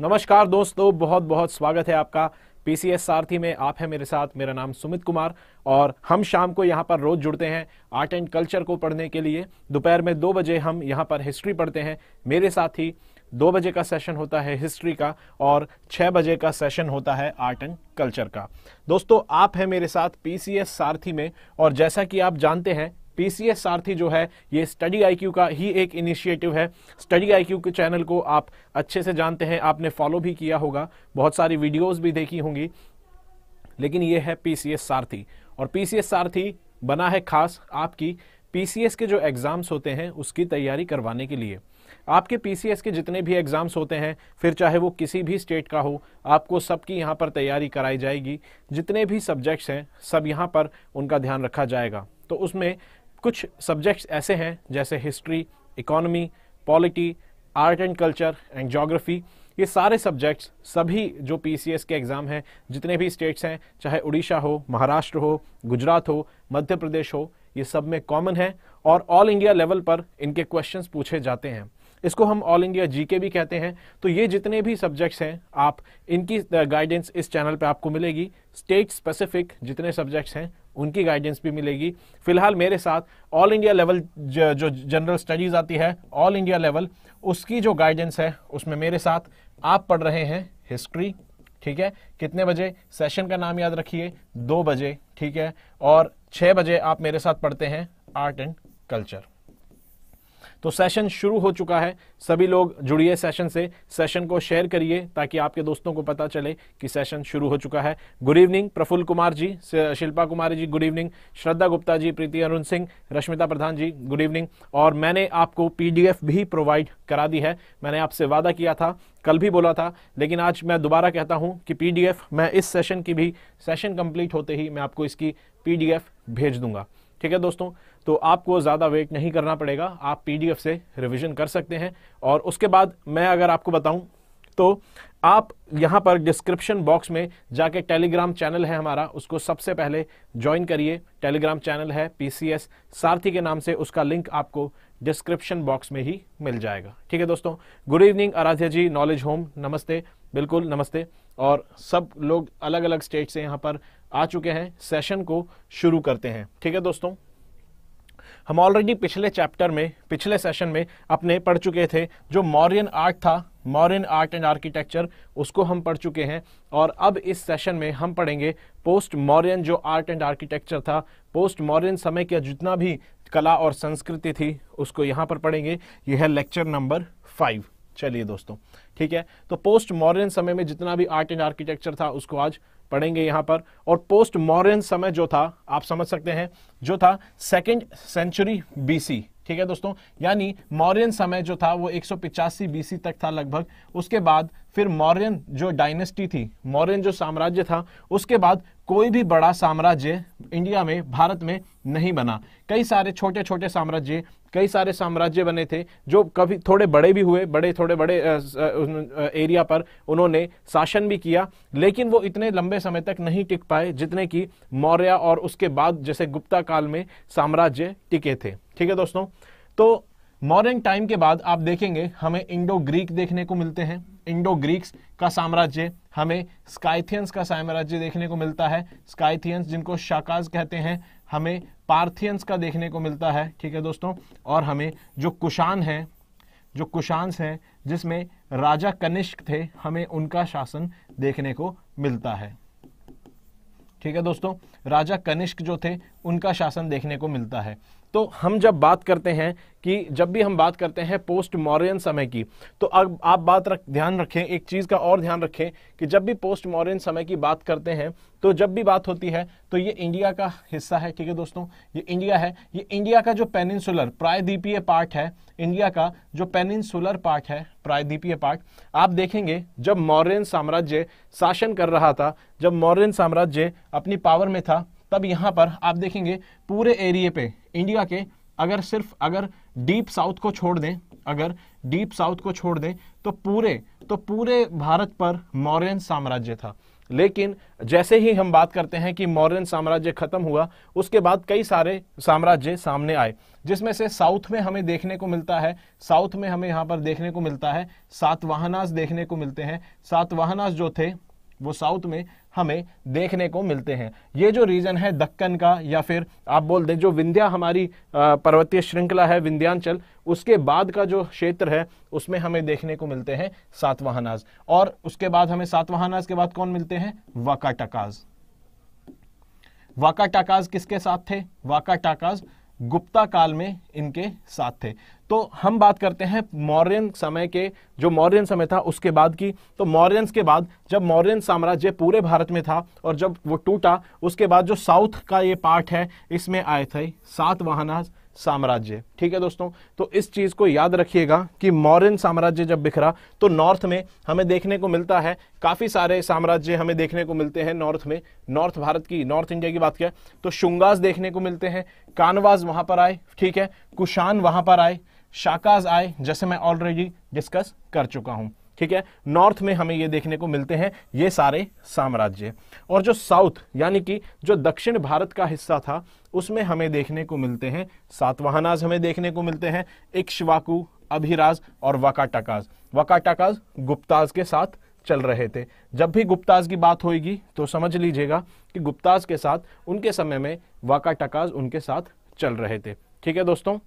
नमस्कार दोस्तों बहुत बहुत स्वागत है आपका पीसीएस सारथी में आप है मेरे साथ मेरा नाम सुमित कुमार और हम शाम को यहाँ पर रोज जुड़ते हैं आर्ट एंड कल्चर को पढ़ने के लिए दोपहर में दो बजे हम यहाँ पर हिस्ट्री पढ़ते हैं मेरे साथ ही दो बजे का सेशन होता है हिस्ट्री का और छः बजे का सेशन होता है आर्ट एंड कल्चर का दोस्तों आप हैं मेरे साथ पीसीएस सारथी में और जैसा कि आप जानते हैं पीसीएस सारथी जो है ये स्टडी आईक्यू का ही एक इनिशिएटिव है स्टडी आईक्यू के चैनल को आप अच्छे से जानते हैं आपने फॉलो भी किया होगा बहुत सारी वीडियोस भी देखी होंगी लेकिन ये है पीसीएस सारथी और पीसीएस सारथी बना है खास आपकी पीसीएस के जो एग्ज़ाम्स होते हैं उसकी तैयारी करवाने के लिए आपके पीसीएस के जितने भी एग्ज़ाम्स होते हैं फिर चाहे वो किसी भी स्टेट का हो आपको सबकी यहाँ पर तैयारी कराई जाएगी जितने भी सब्जेक्ट्स हैं सब यहाँ पर उनका ध्यान रखा जाएगा तो उसमें कुछ सब्जेक्ट्स ऐसे हैं जैसे history economy polity art and culture and geography ये सारे सब्जेक्ट्स सभी जो पी के एग्ज़ाम हैं जितने भी स्टेट्स हैं चाहे उड़ीसा हो महाराष्ट्र हो गुजरात हो मध्य प्रदेश हो ये सब में कॉमन है और ऑल इंडिया लेवल पर इनके क्वेश्चंस पूछे जाते हैं इसको हम ऑल इंडिया जीके भी कहते हैं तो ये जितने भी सब्जेक्ट्स हैं आप इनकी गाइडेंस इस चैनल पे आपको मिलेगी स्टेट स्पेसिफिक जितने सब्जेक्ट्स हैं उनकी गाइडेंस भी मिलेगी फिलहाल मेरे साथ ऑल इंडिया लेवल जो जनरल स्टडीज आती है ऑल इंडिया लेवल उसकी जो गाइडेंस है उसमें मेरे साथ आप पढ़ रहे हैं हिस्ट्री ठीक है कितने बजे सेशन का नाम याद रखिए दो बजे ठीक है और छः बजे आप मेरे साथ पढ़ते हैं आर्ट एंड कल्चर तो सेशन शुरू हो चुका है सभी लोग जुड़िए सेशन से सेशन को शेयर करिए ताकि आपके दोस्तों को पता चले कि सेशन शुरू हो चुका है good evening Praful Kumar ji Shilpa Kumari ji good evening Shraddha Gupta ji Preeti Arun Singh Rashmita Pradhan ji good evening और मैंने आपको पी भी प्रोवाइड करा दी है मैंने आपसे वादा किया था कल भी बोला था लेकिन आज मैं दोबारा कहता हूँ कि पी मैं इस सेशन की भी सेशन कंप्लीट होते ही मैं आपको इसकी पी भेज दूंगा ठीक है दोस्तों तो आपको ज़्यादा वेट नहीं करना पड़ेगा आप पीडीएफ से रिविजन कर सकते हैं और उसके बाद मैं अगर आपको बताऊं तो आप यहां पर डिस्क्रिप्शन बॉक्स में जाके टेलीग्राम चैनल है हमारा उसको सबसे पहले ज्वाइन करिए टेलीग्राम चैनल है पीसीएस सारथी के नाम से उसका लिंक आपको डिस्क्रिप्शन बॉक्स में ही मिल जाएगा ठीक है दोस्तों good evening Aaradhya ji knowledge home नमस्ते बिल्कुल नमस्ते और सब लोग अलग अलग स्टेट से यहाँ पर आ चुके हैं सेशन को शुरू करते हैं ठीक है दोस्तों हम ऑलरेडी पिछले चैप्टर में पिछले सेशन में अपने पढ़ चुके थे जो मॉरियन आर्ट था मॉरियन आर्ट एंड आर्किटेक्चर उसको हम पढ़ चुके हैं और अब इस सेशन में हम पढ़ेंगे पोस्ट मॉरियन जो आर्ट एंड आर्किटेक्चर था पोस्ट मॉरियन समय का जितना भी कला और संस्कृति थी उसको यहाँ पर पढ़ेंगे यह है लेक्चर नंबर फाइव चलिए दोस्तों ठीक है तो पोस्ट मॉरियन समय में जितना भी आर्ट एंड आर्किटेक्चर था उसको आज पढ़ेंगे यहाँ पर और पोस्ट मॉरियन समय जो था आप समझ सकते हैं जो था सेकेंड सेंचुरी बीसी ठीक है दोस्तों यानी मौर्यन समय जो था वो एक बीसी तक था लगभग उसके बाद फिर मौर्यन जो डायनेस्टी थी मौर्यन जो साम्राज्य था उसके बाद कोई भी बड़ा साम्राज्य इंडिया में भारत में नहीं बना कई सारे छोटे छोटे साम्राज्य कई सारे साम्राज्य बने थे जो कभी थोड़े बड़े भी हुए बड़े थोड़े बड़े एरिया पर उन्होंने शासन भी किया लेकिन वो इतने लंबे समय तक नहीं टिक पाए जितने कि मौर्य और उसके बाद जैसे गुप्ता काल में साम्राज्य टिके थे ठीक है दोस्तों तो मॉडर्न टाइम के बाद आप देखेंगे हमें इंडो ग्रीक देखने को मिलते हैं इंडो ग्रीक्स का साम्राज्य हमें स्काइथियंस का साम्राज्य देखने को मिलता है स्काइथियंस जिनको शाकाज कहते हैं हमें पार्थियंस का देखने को मिलता है ठीक है दोस्तों और हमें जो कुशान है जो कुशांस हैं जिसमें राजा कनिष्क थे हमें उनका शासन देखने को मिलता है ठीक है दोस्तों राजा कनिष्क जो थे उनका शासन देखने को मिलता है तो हम जब बात करते हैं कि जब भी हम बात करते हैं पोस्ट मॉरियन समय की तो अब आप बात रख ध्यान रखें एक चीज़ का और ध्यान रखें कि जब भी पोस्ट मॉरियन समय की बात करते हैं तो जब भी बात होती है तो ये इंडिया का हिस्सा है ठीक है दोस्तों ये इंडिया है ये इंडिया का जो पेनिनसुलर प्रायद्वीपीय पार्ट है इंडिया का जो पेनिनसुलर पार्ट है प्रायद्वीपीय पार्ट आप देखेंगे जब मौर्यन साम्राज्य शासन कर रहा था जब मौर्यन साम्राज्य अपनी पावर में था तब यहां पर आप देखेंगे पूरे एरिए पे इंडिया के अगर सिर्फ अगर डीप साउथ को छोड़ दें अगर डीप साउथ को छोड़ दें तो पूरे तो पूरे भारत पर मौर्यन साम्राज्य था लेकिन जैसे ही हम बात करते हैं कि मौर्यन साम्राज्य खत्म हुआ उसके बाद कई सारे साम्राज्य सामने आए जिसमें से साउथ में हमें देखने को मिलता है साउथ में हमें यहाँ पर देखने को मिलता है सातवाहनास देखने को मिलते हैं सातवाहनास जो थे वो साउथ में हमें देखने को मिलते हैं ये जो रीजन है दक्कन का या फिर आप बोल दें जो विंध्या हमारी पर्वतीय श्रृंखला है विंध्यांचल उसके बाद का जो क्षेत्र है उसमें हमें देखने को मिलते हैं सातवाहनाज और उसके बाद हमें सातवाहनाज के बाद कौन मिलते हैं वाकाटाकाज वाकाटाकाज किसके साथ थे वाकाटाकाज गुप्ता काल में इनके साथ थे तो हम बात करते हैं मौर्यन समय के जो मौर्यन समय था उसके बाद की तो मौर्यंस के बाद जब मौर्यन साम्राज्य पूरे भारत में था और जब वो टूटा उसके बाद जो साउथ का ये पार्ट है इसमें आए थे सात वाहनाज साम्राज्य ठीक है दोस्तों तो इस चीज को याद रखिएगा कि मौर्य साम्राज्य जब बिखरा तो नॉर्थ में हमें देखने को मिलता है काफी सारे साम्राज्य हमें देखने को मिलते हैं नॉर्थ में नॉर्थ भारत की नॉर्थ इंडिया की बात किया तो शुंगास देखने को मिलते हैं कानवास वहां पर आए ठीक है कुशान वहां पर आए शाकाज आए जैसे मैं ऑलरेडी डिस्कस कर चुका हूं ठीक है नॉर्थ में हमें ये देखने को मिलते हैं ये सारे साम्राज्य और जो साउथ यानी कि जो दक्षिण भारत का हिस्सा था उसमें हमें देखने को मिलते हैं सातवाहनाज हमें देखने को मिलते हैं इक्शवाकू अभिराज और वकाटाकाज वकाटाकाज गुप्ताज के साथ चल रहे थे जब भी गुप्ताज की बात होगी तो समझ लीजिएगा कि गुप्ताज के साथ उनके समय में वाका टकाज उनके साथ चल रहे थे ठीक है दोस्तों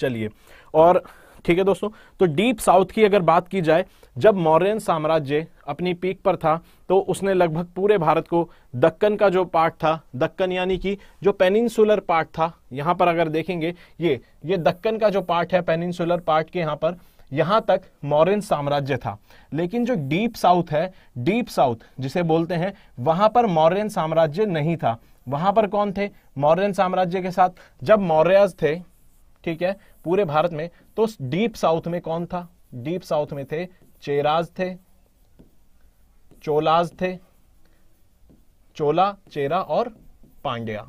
चलिए और ठीक है दोस्तों तो डीप साउथ की अगर बात की जाए जब मौर्यन साम्राज्य अपनी पीक पर था तो उसने लगभग पूरे भारत को दक्कन का जो पार्ट था दक्कन यानी कि जो पेनिनसुलर पार्ट था यहाँ पर अगर देखेंगे ये ये दक्कन का जो पार्ट है पेनिनसुलर पार्ट के यहाँ पर यहाँ तक मौर्यन साम्राज्य था लेकिन जो डीप साउथ है डीप साउथ जिसे बोलते हैं वहाँ पर मौर्यन साम्राज्य नहीं था वहाँ पर कौन थे मौर्यन साम्राज्य के साथ जब मौर्य थे ठीक है पूरे भारत में तो डीप साउथ में कौन था डीप साउथ में थे चेराज थे चोलाज थे चोला चेरा और पांड्या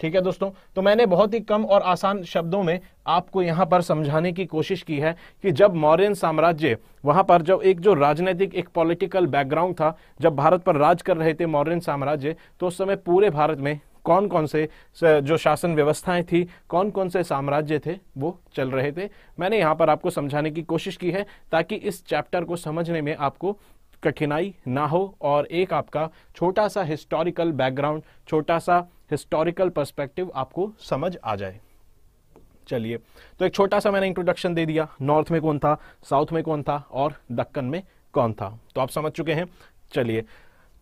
ठीक है दोस्तों तो मैंने बहुत ही कम और आसान शब्दों में आपको यहां पर समझाने की कोशिश की है कि जब मौर्य साम्राज्य वहां पर जब एक जो राजनीतिक एक पॉलिटिकल बैकग्राउंड था जब भारत पर राज कर रहे थे मौर्य साम्राज्य तो उस समय पूरे भारत में कौन कौन से जो शासन व्यवस्थाएं थी कौन कौन से साम्राज्य थे वो चल रहे थे मैंने यहाँ पर आपको समझाने की कोशिश की है ताकि इस चैप्टर को समझने में आपको कठिनाई ना हो और एक आपका छोटा सा हिस्टोरिकल बैकग्राउंड छोटा सा हिस्टोरिकल पर्सपेक्टिव आपको समझ आ जाए चलिए तो एक छोटा सा मैंने इंट्रोडक्शन दे दिया नॉर्थ में कौन था साउथ में कौन था और दक्कन में कौन था तो आप समझ चुके हैं चलिए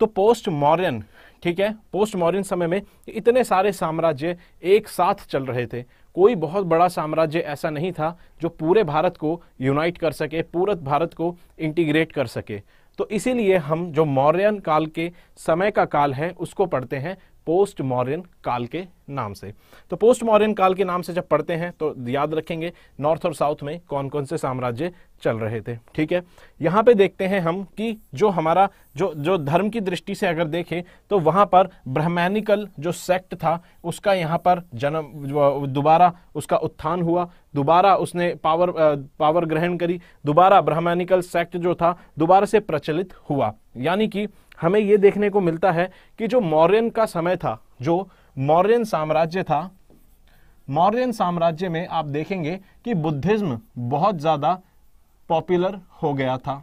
तो पोस्ट मॉर्यन ठीक है पोस्ट मॉडर्न समय में इतने सारे साम्राज्य एक साथ चल रहे थे कोई बहुत बड़ा साम्राज्य ऐसा नहीं था जो पूरे भारत को यूनाइट कर सके पूरे भारत को इंटीग्रेट कर सके तो इसीलिए हम जो मौर्यन काल के समय का काल है उसको पढ़ते हैं पोस्ट मॉरियन काल के नाम से तो पोस्ट मॉरियन काल के नाम से जब पढ़ते हैं तो याद रखेंगे नॉर्थ और साउथ में कौन कौन से साम्राज्य चल रहे थे ठीक है यहाँ पे देखते हैं हम कि जो हमारा जो जो धर्म की दृष्टि से अगर देखें तो वहाँ पर ब्रह्मैनिकल जो सेक्ट था उसका यहाँ पर जन्म दोबारा उसका उत्थान हुआ दोबारा उसने पावर पावर ग्रहण करी दोबारा ब्रह्मैनिकल सेक्ट जो था दोबारा से प्रचलित हुआ यानी कि हमें यह देखने को मिलता है कि जो मौर्यन का समय था जो मौर्यन साम्राज्य था मौर्यन साम्राज्य में आप देखेंगे कि बुद्धिज्म बहुत ज़्यादा पॉपुलर हो गया था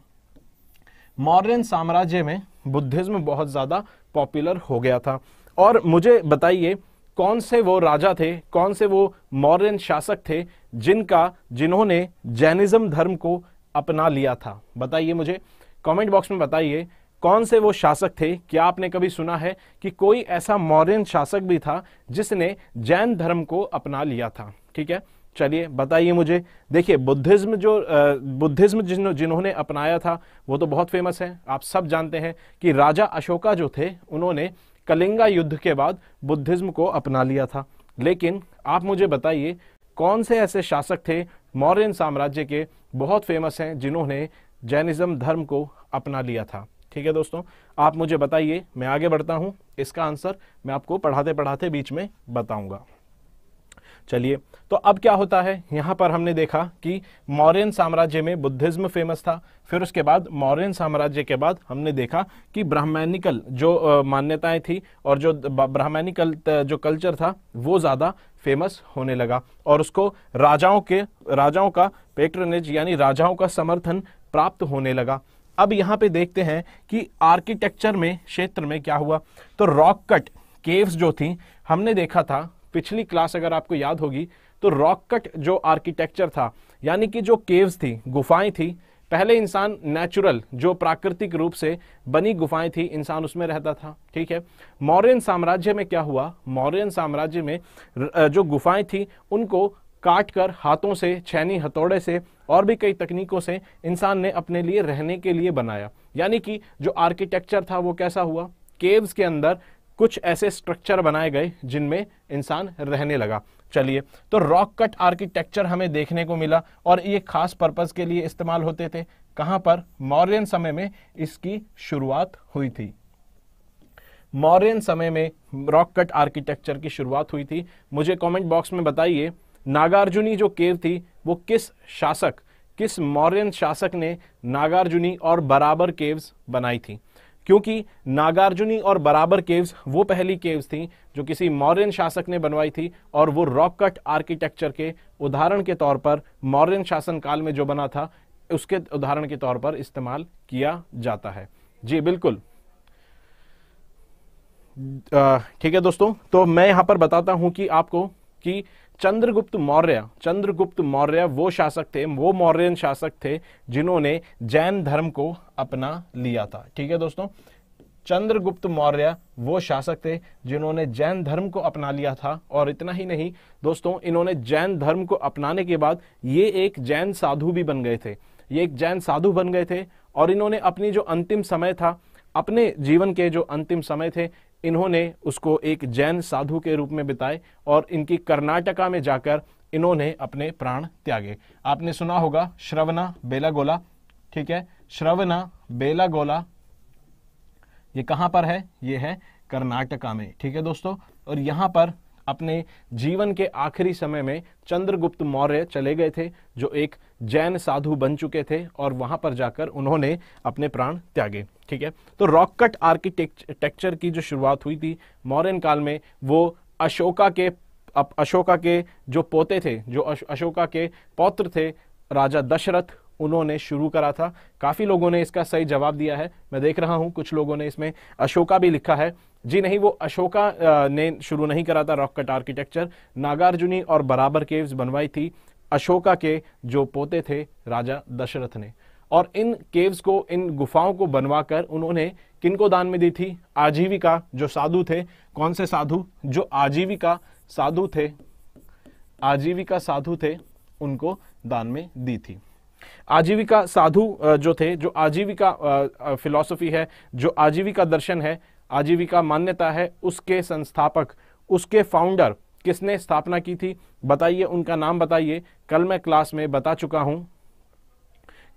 मौर्यन साम्राज्य में बुद्धिज्म बहुत ज़्यादा पॉपुलर हो गया था और मुझे बताइए कौन से वो राजा थे कौन से वो मौर्यन शासक थे जिनका जिन्होंने जैनिज़्म धर्म को अपना लिया था बताइए मुझे कमेंट बॉक्स में बताइए कौन से वो शासक थे क्या आपने कभी सुना है कि कोई ऐसा मौर्यन शासक भी था जिसने जैन धर्म को अपना लिया था ठीक है चलिए बताइए मुझे देखिए बुद्धिज्म जो बुद्धिज्म जिन्हों जिन्होंने अपनाया था वो तो बहुत फेमस है आप सब जानते हैं कि राजा अशोका जो थे उन्होंने कलिंगा युद्ध के बाद बुद्धिज्म को अपना लिया था लेकिन आप मुझे बताइए कौन से ऐसे शासक थे मौर्यन साम्राज्य के बहुत फेमस हैं जिन्होंने जैनिज़्म धर्म को अपना लिया था ठीक है दोस्तों आप मुझे बताइए मैं आगे बढ़ता हूं इसका आंसर मैं आपको पढ़ाते पढ़ाते बीच में बताऊंगा चलिए तो अब क्या होता है यहां पर हमने देखा कि मौर्यन साम्राज्य में बुद्धिज्म फेमस था फिर उसके बाद मौर्यन साम्राज्य के बाद हमने देखा कि ब्राह्मणिकल जो मान्यताएं थी और जो ब्राह्मणिकल जो कल्चर था वो ज़्यादा फेमस होने लगा और उसको राजाओं के राजाओं का पेट्रनेज यानी राजाओं का समर्थन प्राप्त होने लगा अब यहाँ पे देखते हैं कि आर्किटेक्चर में क्षेत्र में क्या हुआ तो रॉक कट केव्स जो थी हमने देखा था पिछली क्लास अगर आपको याद होगी तो रॉक कट जो आर्किटेक्चर था यानी कि जो केव्स थी गुफाएं थी पहले इंसान नेचुरल जो प्राकृतिक रूप से बनी गुफाएं थी इंसान उसमें रहता था ठीक है मौर्यन साम्राज्य में क्या हुआ मौर्यन साम्राज्य में जो गुफाएं थी उनको काट कर हाथों से छैनी हथौड़े से और भी कई तकनीकों से इंसान ने अपने लिए रहने के लिए बनाया यानी कि जो आर्किटेक्चर था वो कैसा हुआ केव्स के अंदर कुछ ऐसे स्ट्रक्चर बनाए गए जिनमें इंसान रहने लगा चलिए तो रॉक कट आर्किटेक्चर हमें देखने को मिला और ये खास पर्पज़ के लिए इस्तेमाल होते थे कहाँ पर मौर्यन समय में इसकी शुरुआत हुई थी मौर्यन समय में रॉक कट आर्किटेक्चर की शुरुआत हुई थी मुझे कमेंट बॉक्स में बताइए नागार्जुनी जो केव थी वो किस शासक किस मौर्यन शासक ने नागार्जुनी और बराबर केव्स बनाई थी क्योंकि नागार्जुनी और बराबर केव्स वो पहली केव्स थी जो किसी मौर्यन शासक ने बनवाई थी और वो रॉक कट आर्किटेक्चर के उदाहरण के तौर पर मौर्यन शासन काल में जो बना था उसके उदाहरण के तौर पर इस्तेमाल किया जाता है जी बिल्कुल ठीक है दोस्तों तो मैं यहां पर बताता हूं कि आपको कि चंद्रगुप्त मौर्य चंद्रगुप्त मौर्य वो शासक थे वो मौर्यन शासक थे जिन्होंने जैन धर्म को अपना लिया था ठीक है दोस्तों चंद्रगुप्त मौर्य वो शासक थे जिन्होंने जैन धर्म को अपना लिया था और इतना ही नहीं दोस्तों इन्होंने जैन धर्म को अपनाने के बाद ये एक जैन साधु भी बन गए थे ये एक जैन साधु बन गए थे और इन्होंने अपनी जो अंतिम समय था अपने जीवन के जो अंतिम समय थे इन्होंने उसको एक जैन साधु के रूप में बिताए और इनकी कर्नाटका में जाकर इन्होंने अपने प्राण त्यागे आपने सुना होगा श्रवना बेलागोला ठीक है श्रवना बेलागोला ये कहां पर है ये है कर्नाटका में ठीक है दोस्तों और यहां पर अपने जीवन के आखिरी समय में चंद्रगुप्त मौर्य चले गए थे जो एक जैन साधु बन चुके थे और वहां पर जाकर उन्होंने अपने प्राण त्यागे ठीक है तो रॉक कट आर्किटेक्चर की जो शुरुआत हुई थी मौर्यन काल में वो अशोका के अशोका के जो पोते थे जो अशोका के पौत्र थे राजा दशरथ उन्होंने शुरू करा था काफ़ी लोगों ने इसका सही जवाब दिया है मैं देख रहा हूँ कुछ लोगों ने इसमें अशोका भी लिखा है जी नहीं वो अशोका ने शुरू नहीं करा था रॉक कट आर्किटेक्चर नागार्जुनी और बराबर केव्स बनवाई थी अशोका के जो पोते थे राजा दशरथ ने और इन केव्स को इन गुफाओं को बनवाकर उन्होंने किनको दान में दी थी आजीविका जो साधु थे कौन से साधु जो आजीविका साधु थे आजीविका साधु थे उनको दान में दी थी आजीविका साधु जो थे जो आजीविका फिलॉसफी है जो आजीविका दर्शन है आजीविका मान्यता है उसके संस्थापक उसके फाउंडर किसने स्थापना की थी बताइए उनका नाम बताइए कल मैं क्लास में बता चुका हूं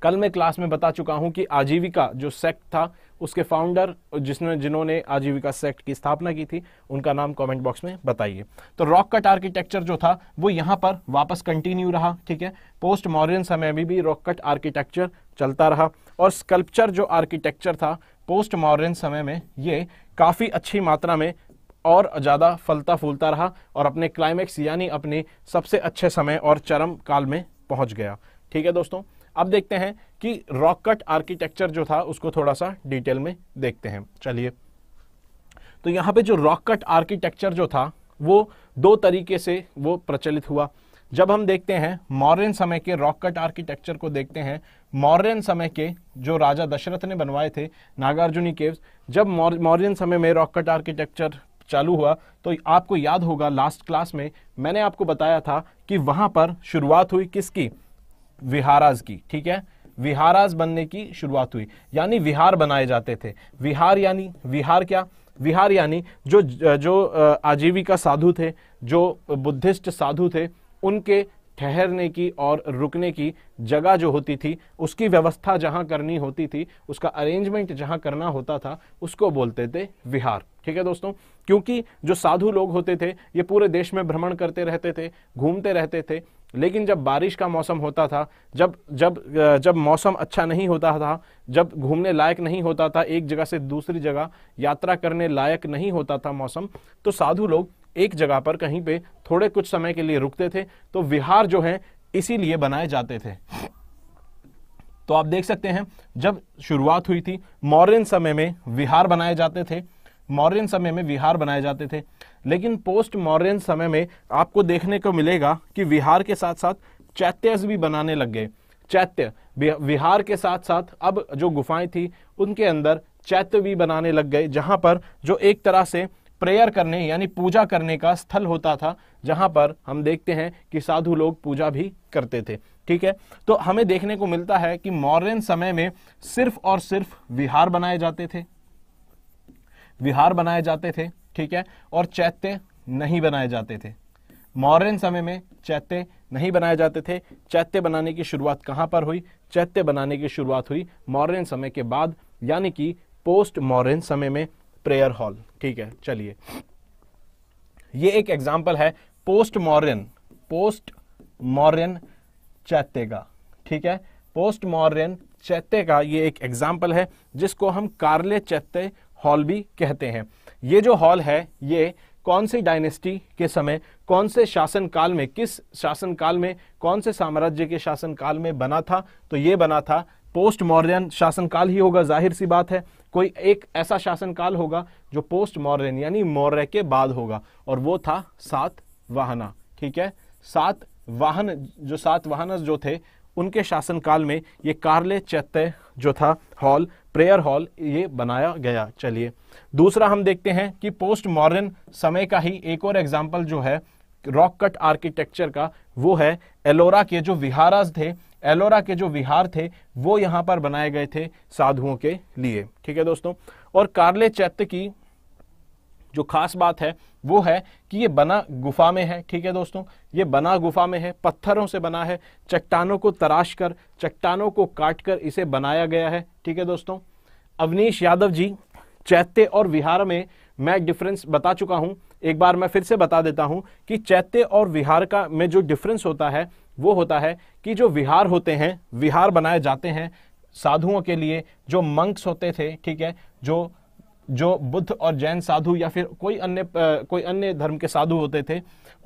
कल मैं क्लास में बता चुका हूं कि आजीविका जो सेक्ट था उसके फाउंडर जिसने जिन्होंने आजीविका सेक्ट की स्थापना की थी उनका नाम कमेंट बॉक्स में बताइए तो रॉक कट आर्किटेक्चर जो था वो यहाँ पर वापस कंटिन्यू रहा ठीक है पोस्ट मॉडर्न समय में भी रॉक कट आर्किटेक्चर चलता रहा और स्कल्पचर जो आर्किटेक्चर था पोस्ट मॉडर्न समय में ये काफ़ी अच्छी मात्रा में और ज़्यादा फलता फूलता रहा और अपने क्लाइमैक्स यानी अपने सबसे अच्छे समय और चरम काल में पहुंच गया ठीक है दोस्तों अब देखते हैं कि रॉक कट आर्किटेक्चर जो था उसको थोड़ा सा डिटेल में देखते हैं चलिए तो यहां पे जो रॉक कट आर्किटेक्चर जो था वो दो तरीके से वो प्रचलित हुआ जब हम देखते हैं मॉर्यन समय के रॉक कट आर्किटेक्चर को देखते हैं मॉर्यन समय के जो राजा दशरथ ने बनवाए थे नागार्जुनी केव्स जब मॉर्यन समय में रॉक कट आर्किटेक्चर चालू हुआ तो आपको याद होगा लास्ट क्लास में मैंने आपको बताया था कि वहां पर शुरुआत हुई किसकी विहाराज की ठीक है विहाराज बनने की शुरुआत हुई यानी विहार बनाए जाते थे विहार यानी विहार क्या विहार यानी जो जो आजीविका साधु थे जो बुद्धिस्ट साधु थे उनके ठहरने की और रुकने की जगह जो होती थी उसकी व्यवस्था जहाँ करनी होती थी उसका अरेंजमेंट जहाँ करना होता था उसको बोलते थे विहार ठीक है दोस्तों क्योंकि जो साधु लोग होते थे ये पूरे देश में भ्रमण करते रहते थे घूमते रहते थे लेकिन जब बारिश का मौसम होता था जब जब जब मौसम अच्छा नहीं होता था जब घूमने लायक नहीं होता था एक जगह से दूसरी जगह यात्रा करने लायक नहीं होता था मौसम तो साधु लोग एक जगह पर कहीं पे थोड़े कुछ समय के लिए रुकते थे तो विहार जो है इसीलिए बनाए जाते थे तो आप देख सकते हैं जब शुरुआत हुई थी मौर्य समय में विहार बनाए जाते थे मौर्यन समय में विहार बनाए जाते थे लेकिन पोस्ट मौर्यन समय में आपको देखने को मिलेगा कि विहार के साथ साथ चैत्यस भी बनाने लग गए चैत्य विहार के साथ साथ अब जो गुफाएं थी उनके अंदर चैत्य भी बनाने लग गए जहां पर जो एक तरह से प्रेयर करने यानी पूजा करने का स्थल होता था जहां पर हम देखते हैं कि साधु लोग पूजा भी करते थे ठीक है तो हमें देखने को मिलता है कि मौर्यन समय में सिर्फ और सिर्फ विहार बनाए जाते थे विहार बनाए जाते थे ठीक है और चैत्य नहीं बनाए जाते थे मॉडर्न समय में चैत्य नहीं बनाए जाते थे चैत्य बनाने की शुरुआत कहां पर हुई चैत्य बनाने की शुरुआत हुई मॉडर्न समय के बाद यानी कि पोस्ट मॉडर्न समय में प्रेयर हॉल ठीक है चलिए ये एक एग्जाम्पल है पोस्ट मॉडर्न पोस्ट मॉडर्न चैत्य का ठीक है पोस्ट मॉडर्न चैत्य का ये एक एग्जाम्पल है जिसको हम कार्ले चैत्य हॉल भी कहते हैं ये जो हॉल है ये कौन सी डायनेस्टी के समय कौन से शासन काल में किस शासन काल में कौन से साम्राज्य के शासन काल में बना था तो ये बना था पोस्ट मॉर्यन शासनकाल ही होगा जाहिर सी बात है कोई एक ऐसा शासनकाल होगा जो पोस्ट मॉर्यन यानी मौर्य के बाद होगा और वो था सात वाहना ठीक है सात वाहन जो सात वाहन जो थे उनके शासनकाल में ये कार्ले चैत्य जो था हॉल प्रेयर हॉल ये बनाया गया चलिए दूसरा हम देखते हैं कि पोस्ट मॉडर्न समय का ही एक और एग्जाम्पल जो है रॉक कट आर्किटेक्चर का वो है एलोरा के जो विहारास थे एलोरा के जो विहार थे वो यहाँ पर बनाए गए थे साधुओं के लिए ठीक है दोस्तों और कार्ले चैत्य की जो खास बात है वो है कि ये बना गुफा में है ठीक है दोस्तों ये बना गुफा में है पत्थरों से बना है चट्टानों को तराश कर चट्टानों को काट कर इसे बनाया गया है ठीक है दोस्तों अवनीश यादव जी चैत्य और विहार में मैं डिफरेंस बता चुका हूँ एक बार मैं फिर से बता देता हूँ कि चैत्य और विहार का में जो डिफरेंस होता है वो होता है कि जो विहार होते हैं विहार बनाए जाते हैं साधुओं के लिए जो मंक्स होते थे ठीक है जो जो बुद्ध और जैन साधु या फिर कोई अन्य कोई अन्य धर्म के साधु होते थे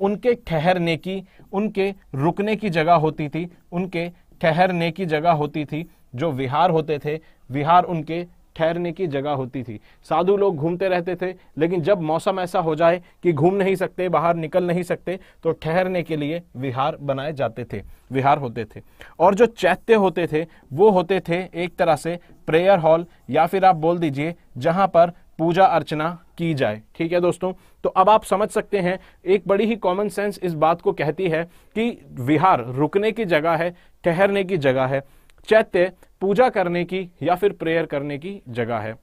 उनके ठहरने की उनके रुकने की जगह होती थी उनके ठहरने की जगह होती थी जो विहार होते थे विहार उनके ठहरने की जगह होती थी साधु लोग घूमते रहते थे लेकिन जब मौसम ऐसा हो जाए कि घूम नहीं सकते बाहर निकल नहीं सकते तो ठहरने के लिए विहार बनाए जाते थे विहार होते थे और जो चैत्य होते थे वो होते थे एक तरह से प्रेयर हॉल या फिर आप बोल दीजिए जहाँ पर पूजा अर्चना की जाए ठीक है दोस्तों तो अब आप समझ सकते हैं एक बड़ी ही कॉमन सेंस इस बात को कहती है कि विहार रुकने की जगह है ठहरने की जगह है चैत्य पूजा करने की या फिर प्रेयर करने की जगह है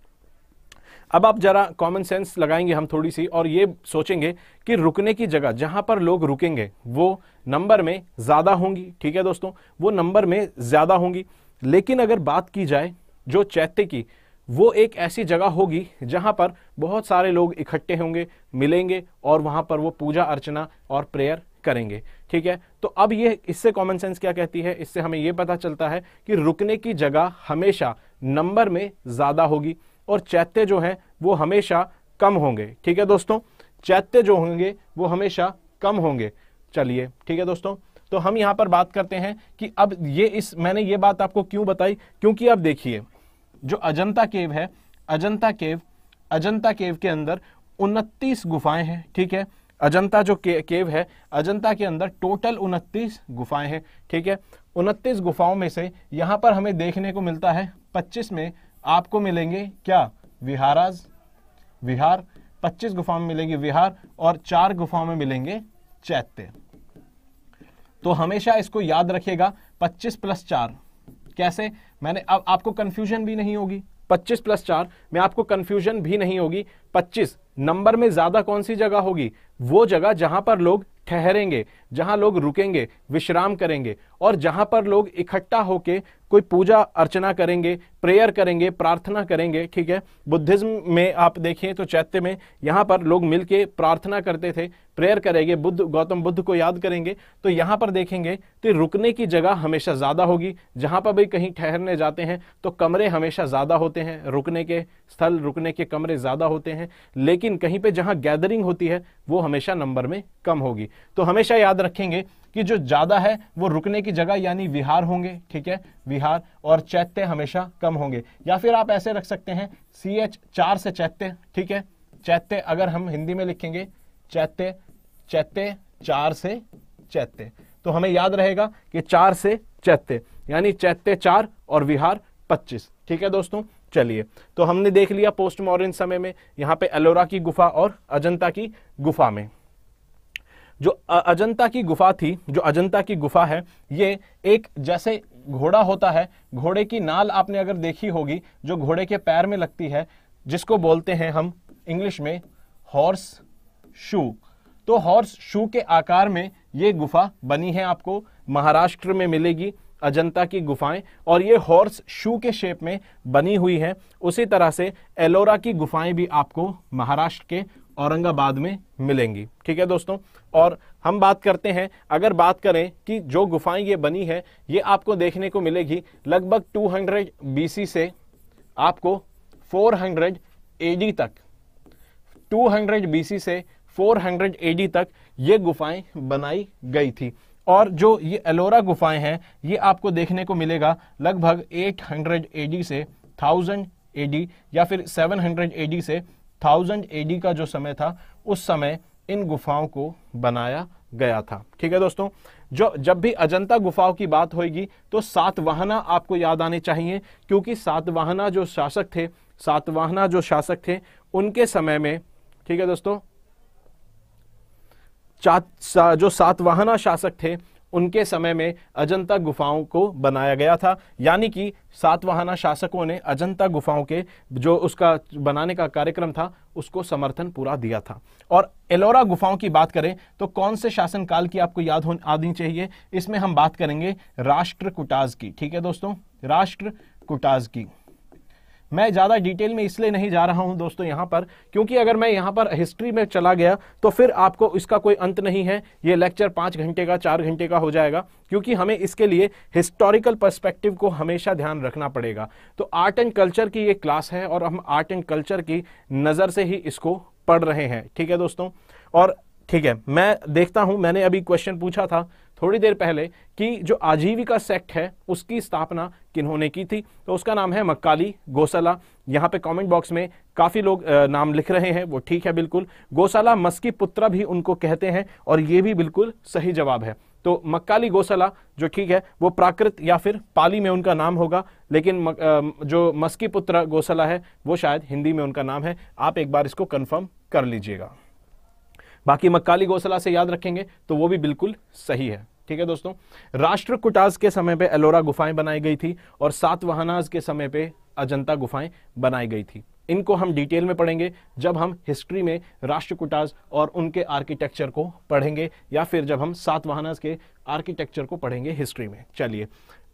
अब आप जरा कॉमन सेंस लगाएंगे हम थोड़ी सी और ये सोचेंगे कि रुकने की जगह जहां पर लोग रुकेंगे वो नंबर में ज़्यादा होंगी ठीक है दोस्तों वो नंबर में ज़्यादा होंगी लेकिन अगर बात की जाए जो चैत्य की वो एक ऐसी जगह होगी जहां पर बहुत सारे लोग इकट्ठे होंगे मिलेंगे और वहां पर वो पूजा अर्चना और प्रेयर करेंगे ठीक है तो अब ये इससे कॉमन सेंस क्या कहती है इससे हमें ये पता चलता है कि रुकने की जगह हमेशा नंबर में ज़्यादा होगी और चैत्य जो है वो हमेशा कम होंगे ठीक है दोस्तों चैत्य जो होंगे वो हमेशा कम होंगे चलिए ठीक है दोस्तों तो हम यहां पर बात करते हैं कि अब ये इस मैंने ये बात आपको क्यों बताई क्योंकि अब देखिए जो अजंता केव है अजंता केव अजंता केव के अंदर उनतीस गुफाएं हैं ठीक है अजंता जो के, केव है अजंता के अंदर टोटल उनतीस गुफाएं हैं ठीक है उनतीस गुफाओं में से यहाँ पर हमें देखने को मिलता है पच्चीस में आपको मिलेंगे क्या विहाराज विहार पच्चीस गुफाओं में मिलेंगे विहार और चार गुफाओं में मिलेंगे चैत्य तो हमेशा इसको याद रखिएगा 25 प्लस चार कैसे मैंने अब आपको कंफ्यूजन भी नहीं होगी 25 प्लस चार में आपको कंफ्यूजन भी नहीं होगी 25 नंबर में ज्यादा कौन सी जगह होगी वो जगह जहां पर लोग ठहरेंगे जहां लोग रुकेंगे विश्राम करेंगे और जहां पर लोग इकट्ठा होकर कोई पूजा अर्चना करेंगे प्रेयर करेंगे प्रार्थना करेंगे ठीक है बुद्धिज्म में आप देखें तो चैत्य में यहाँ पर लोग मिलके प्रार्थना करते थे प्रेयर करेंगे बुद्ध गौतम बुद्ध को याद करेंगे तो यहाँ पर देखेंगे तो रुकने की जगह हमेशा ज़्यादा होगी जहाँ पर भी कहीं ठहरने जाते हैं तो कमरे हमेशा ज़्यादा होते हैं रुकने के स्थल रुकने के कमरे ज़्यादा होते हैं लेकिन कहीं पर जहाँ गैदरिंग होती है वो हमेशा नंबर में कम होगी तो हमेशा याद रखेंगे कि जो ज़्यादा है वो रुकने की जगह यानी विहार होंगे ठीक है विहार और चैत्य हमेशा कम होंगे या फिर आप ऐसे रख सकते हैं सी एच चार से चैत्य ठीक है चैत्य अगर हम हिंदी में लिखेंगे चैत्य चैत्य चार से चैत्य तो हमें याद रहेगा कि चार से चैत्य यानी चैत्य चार और विहार पच्चीस ठीक है दोस्तों चलिए तो हमने देख लिया पोस्ट मॉडर्न समय में यहाँ पे एलोरा की गुफा और अजंता की गुफा में जो अजंता की गुफा थी जो अजंता की गुफा है ये एक जैसे घोड़ा होता है घोड़े की नाल आपने अगर देखी होगी जो घोड़े के पैर में लगती है जिसको बोलते हैं हम इंग्लिश में हॉर्स शू तो हॉर्स शू के आकार में ये गुफा बनी है आपको महाराष्ट्र में मिलेगी अजंता की गुफाएं और ये हॉर्स शू के शेप में बनी हुई है उसी तरह से एलोरा की गुफाएं भी आपको महाराष्ट्र के औरंगाबाद में मिलेंगी ठीक है दोस्तों और हम बात करते हैं अगर बात करें कि जो गुफाएं ये बनी है ये आपको देखने को मिलेगी लगभग 200 हंड्रेड से आपको 400 हंड्रेड तक 200 हंड्रेड से 400 हंड्रेड तक ये गुफाएं बनाई गई थी और जो ये एलोरा गुफाएं हैं ये आपको देखने को मिलेगा लगभग 800 हंड्रेड से 1000 एडी या फिर 700 हंड्रेड से 1000 ए का जो समय था उस समय इन गुफाओं को बनाया गया था ठीक है दोस्तों जो जब भी अजंता गुफाओं की बात होगी तो सातवाहना आपको याद आने चाहिए क्योंकि सातवाहना जो शासक थे सातवाहना जो शासक थे उनके समय में ठीक है दोस्तों सा, जो सातवाहना शासक थे उनके समय में अजंता गुफाओं को बनाया गया था यानी कि सातवाहना शासकों ने अजंता गुफाओं के जो उसका बनाने का कार्यक्रम था उसको समर्थन पूरा दिया था और एलोरा गुफाओं की बात करें तो कौन से शासनकाल की आपको याद हो आनी चाहिए इसमें हम बात करेंगे राष्ट्रकुटाज की ठीक है दोस्तों राष्ट्र कुटाज की मैं ज़्यादा डिटेल में इसलिए नहीं जा रहा हूं दोस्तों यहां पर क्योंकि अगर मैं यहां पर हिस्ट्री में चला गया तो फिर आपको इसका कोई अंत नहीं है ये लेक्चर पाँच घंटे का चार घंटे का हो जाएगा क्योंकि हमें इसके लिए हिस्टोरिकल पर्सपेक्टिव को हमेशा ध्यान रखना पड़ेगा तो आर्ट एंड कल्चर की ये क्लास है और हम आर्ट एंड कल्चर की नज़र से ही इसको पढ़ रहे हैं ठीक है दोस्तों और ठीक है मैं देखता हूं मैंने अभी क्वेश्चन पूछा था थोड़ी देर पहले कि जो आजीविका सेक्ट है उसकी स्थापना किन्होंने की थी तो उसका नाम है मक्काली गौसला यहाँ पे कमेंट बॉक्स में काफ़ी लोग नाम लिख रहे हैं वो ठीक है बिल्कुल गौशाला मस्की पुत्रा भी उनको कहते हैं और ये भी बिल्कुल सही जवाब है तो मक्काली गौसला जो ठीक है वो प्राकृत या फिर पाली में उनका नाम होगा लेकिन म, जो मस्की पुत्र गौसला है वो शायद हिंदी में उनका नाम है आप एक बार इसको कन्फर्म कर लीजिएगा बाकी मक्काली गौसला से याद रखेंगे तो वो भी बिल्कुल सही है ठीक है दोस्तों राष्ट्रकुटास के समय पे एलोरा गुफाएं बनाई गई थी और सातवाहनाज के समय पे अजंता गुफाएं बनाई गई थी इनको हम डिटेल में पढ़ेंगे जब हम हिस्ट्री में राष्ट्रकुटास और उनके आर्किटेक्चर को पढ़ेंगे या फिर जब हम सातवाहनाज के आर्किटेक्चर को पढ़ेंगे हिस्ट्री में चलिए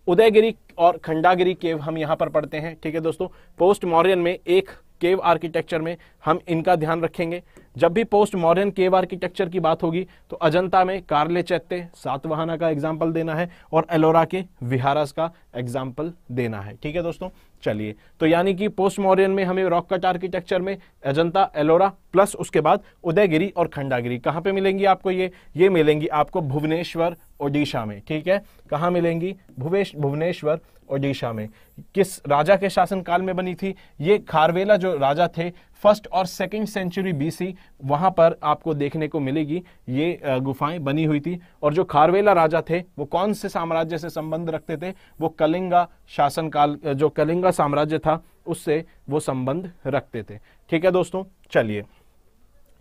उदयगिरी और खंडागिरी केव हम यहाँ पर पढ़ते हैं ठीक है दोस्तों पोस्ट मॉरियन में एक केव आर्किटेक्चर में हम इनका ध्यान रखेंगे जब भी पोस्ट मॉडर्न केव आर्किटेक्चर की बात होगी तो अजंता में कार्ले चैत्य सातवाहना का एग्जाम्पल देना है और एलोरा के विहारस का एग्जाम्पल देना है ठीक है दोस्तों चलिए तो यानी कि पोस्ट मॉडर्न में हमें रॉक कट आर्किटेक्चर में अजंता एलोरा प्लस उसके बाद उदयगिरी और खंडागिरी कहाँ पे मिलेंगी आपको ये ये मिलेंगी आपको भुवनेश्वर ओडिशा में ठीक है कहाँ मिलेंगी भुवेश भुवनेश्वर ओडिशा में किस राजा के शासनकाल में बनी थी ये खारवेला जो राजा थे फर्स्ट और सेकेंड सेंचुरी बीसी वहाँ पर आपको देखने को मिलेगी ये गुफाएं बनी हुई थी और जो खारवेला राजा थे वो कौन से साम्राज्य से संबंध रखते थे वो कलिंगा शासनकाल जो कलिंगा साम्राज्य था उससे वो संबंध रखते थे ठीक है दोस्तों चलिए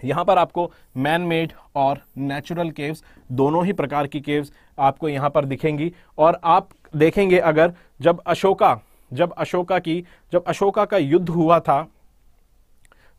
यहाँ पर आपको मैन मेड और नेचुरल केव्स दोनों ही प्रकार की केव्स आपको यहाँ पर दिखेंगी और आप देखेंगे अगर जब अशोका जब अशोका की जब अशोका का युद्ध हुआ था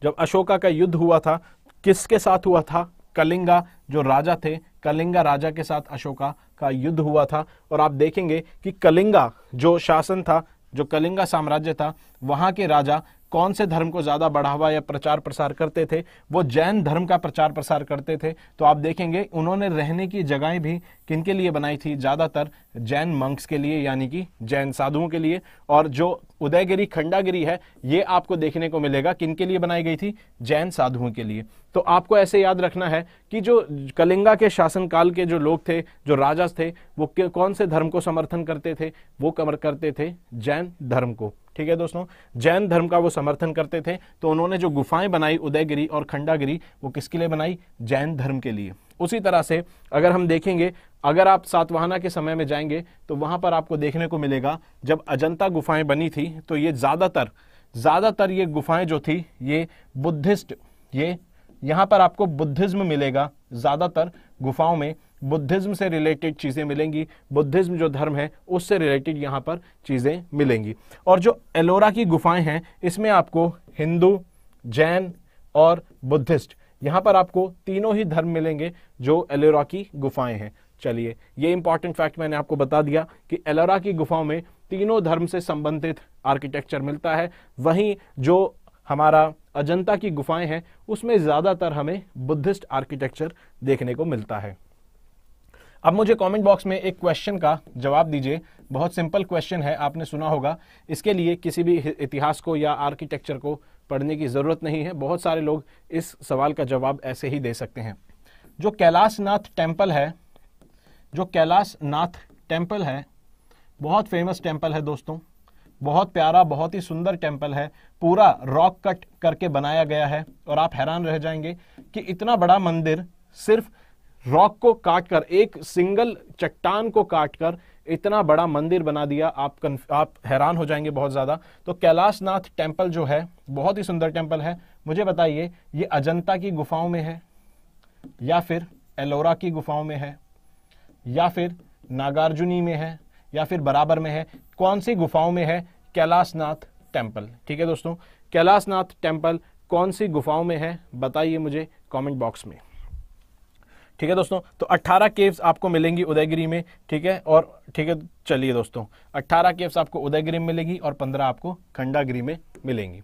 जब अशोका का युद्ध हुआ था किसके साथ हुआ था कलिंगा जो राजा थे कलिंगा राजा के साथ अशोका का युद्ध हुआ था और आप देखेंगे कि कलिंगा जो शासन था जो कलिंगा साम्राज्य था वहाँ के राजा कौन से धर्म को ज़्यादा बढ़ावा या प्रचार प्रसार करते थे वो जैन धर्म का प्रचार प्रसार करते थे तो आप देखेंगे उन्होंने रहने की जगहें भी किन के लिए बनाई थी ज़्यादातर जैन मंक्स के लिए यानी कि जैन साधुओं के लिए और जो उदयगिरी खंडागिरी है ये आपको देखने को मिलेगा किन के लिए बनाई गई थी जैन साधुओं के लिए तो आपको ऐसे याद रखना है कि जो कलिंगा के शासनकाल के जो लोग थे जो राजा थे वो कौन से धर्म को समर्थन करते थे वो कमर करते थे जैन धर्म को ठीक है दोस्तों जैन धर्म का वो समर्थन करते थे तो उन्होंने जो गुफाएं बनाई उदयगिरी और खंडागिरी वो किसके लिए बनाई जैन धर्म के लिए उसी तरह से अगर हम देखेंगे अगर आप सातवाहना के समय में जाएंगे तो वहां पर आपको देखने को मिलेगा जब अजंता गुफाएं बनी थी तो ये ज़्यादातर ज़्यादातर ये गुफाएं जो थी ये बुद्धिस्ट ये यहां पर आपको बुद्धिज्म मिलेगा ज़्यादातर गुफाओं में बुद्धिज़्म से रिलेटेड चीज़ें मिलेंगी बुद्धिज़्म जो धर्म है उससे रिलेटेड यहाँ पर चीज़ें मिलेंगी और जो एलोरा की गुफाएं हैं इसमें आपको हिंदू जैन और बुद्धिस्ट यहाँ पर आपको तीनों ही धर्म मिलेंगे जो एलोरा की गुफाएं हैं चलिए ये इंपॉर्टेंट फैक्ट मैंने आपको बता दिया कि एलोरा की गुफाओं में तीनों धर्म से संबंधित आर्किटेक्चर मिलता है वहीं जो हमारा अजंता की गुफाएं हैं उसमें ज़्यादातर हमें बुद्धिस्ट आर्किटेक्चर देखने को मिलता है अब मुझे कमेंट बॉक्स में एक क्वेश्चन का जवाब दीजिए बहुत सिंपल क्वेश्चन है आपने सुना होगा इसके लिए किसी भी इतिहास को या आर्किटेक्चर को पढ़ने की ज़रूरत नहीं है बहुत सारे लोग इस सवाल का जवाब ऐसे ही दे सकते हैं जो कैलाश नाथ टेम्पल है जो कैलाश नाथ टेम्पल है बहुत फेमस टेम्पल है दोस्तों बहुत प्यारा बहुत ही सुंदर टेम्पल है पूरा रॉक कट करके बनाया गया है और आप हैरान रह जाएंगे कि इतना बड़ा मंदिर सिर्फ रॉक को काटकर एक सिंगल चट्टान को काटकर इतना बड़ा मंदिर बना दिया आप आप हैरान हो जाएंगे बहुत ज़्यादा तो कैलाश नाथ टेम्पल जो है बहुत ही सुंदर टेम्पल है मुझे बताइए ये अजंता की गुफाओं में है या फिर एलोरा की गुफाओं में है या फिर नागार्जुनी में है या फिर बराबर में है कौन सी गुफाओं में है कैलाशनाथ टेम्पल ठीक है दोस्तों कैलाशनाथ टेम्पल कौन सी गुफाओं में है बताइए मुझे कमेंट बॉक्स में ठीक है दोस्तों तो 18 केव्स आपको मिलेंगी उदयगिरी में ठीक है और ठीक है चलिए दोस्तों 18 केव्स आपको उदयगिरी में मिलेगी और 15 आपको खंडागिरी में मिलेंगी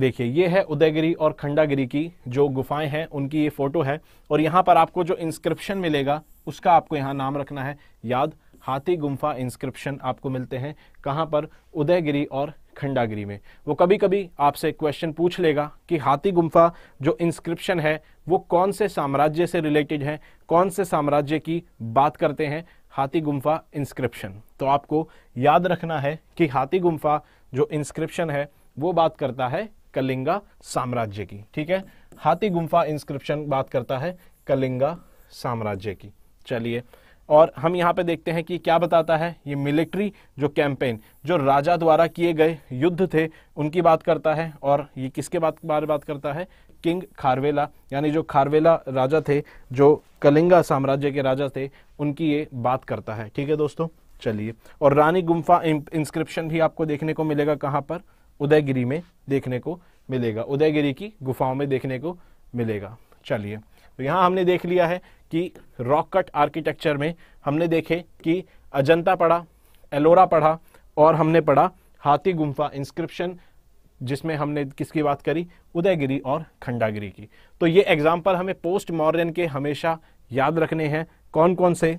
देखिए ये है उदयगिरी और खंडागिरी की जो गुफाएं हैं उनकी ये फोटो है और यहां पर आपको जो इंस्क्रिप्शन मिलेगा उसका आपको यहाँ नाम रखना है याद हाथी गुम्फा इंस्क्रिप्शन आपको मिलते हैं कहां पर उदयगिरी और खंडागिरी में वो कभी कभी आपसे क्वेश्चन पूछ लेगा कि हाथी गुम्फा जो इंस्क्रिप्शन है वो कौन से साम्राज्य से रिलेटेड है कौन से साम्राज्य की बात करते हैं हाथी गुम्फा इंस्क्रिप्शन तो आपको याद रखना है कि हाथी गुम्फा जो इंस्क्रिप्शन है वो बात करता है कलिंगा साम्राज्य की ठीक है हाथी गुम्फा इंस्क्रिप्शन बात करता है कलिंगा साम्राज्य की चलिए और हम यहाँ पे देखते हैं कि क्या बताता है ये मिलिट्री जो कैंपेन जो राजा द्वारा किए गए युद्ध थे उनकी बात करता है और ये किसके बात बारे बात करता है किंग खारवेला यानी जो खारवेला राजा थे जो कलिंगा साम्राज्य के राजा थे उनकी ये बात करता है ठीक है दोस्तों चलिए और रानी गुम्फा इंस्क्रिप्शन भी आपको देखने को मिलेगा कहाँ पर उदयगिरी में देखने को मिलेगा उदयगिरी की गुफाओं में देखने को मिलेगा चलिए तो यहाँ हमने देख लिया है कि रॉक कट आर्किटेक्चर में हमने देखे कि अजंता पढ़ा एलोरा पढ़ा और हमने पढ़ा हाथी गुम्फा इंस्क्रिप्शन जिसमें हमने किसकी बात करी उदयगिरी और खंडागिरी की तो ये एग्जाम्पल हमें पोस्ट मॉर्न के हमेशा याद रखने हैं कौन कौन से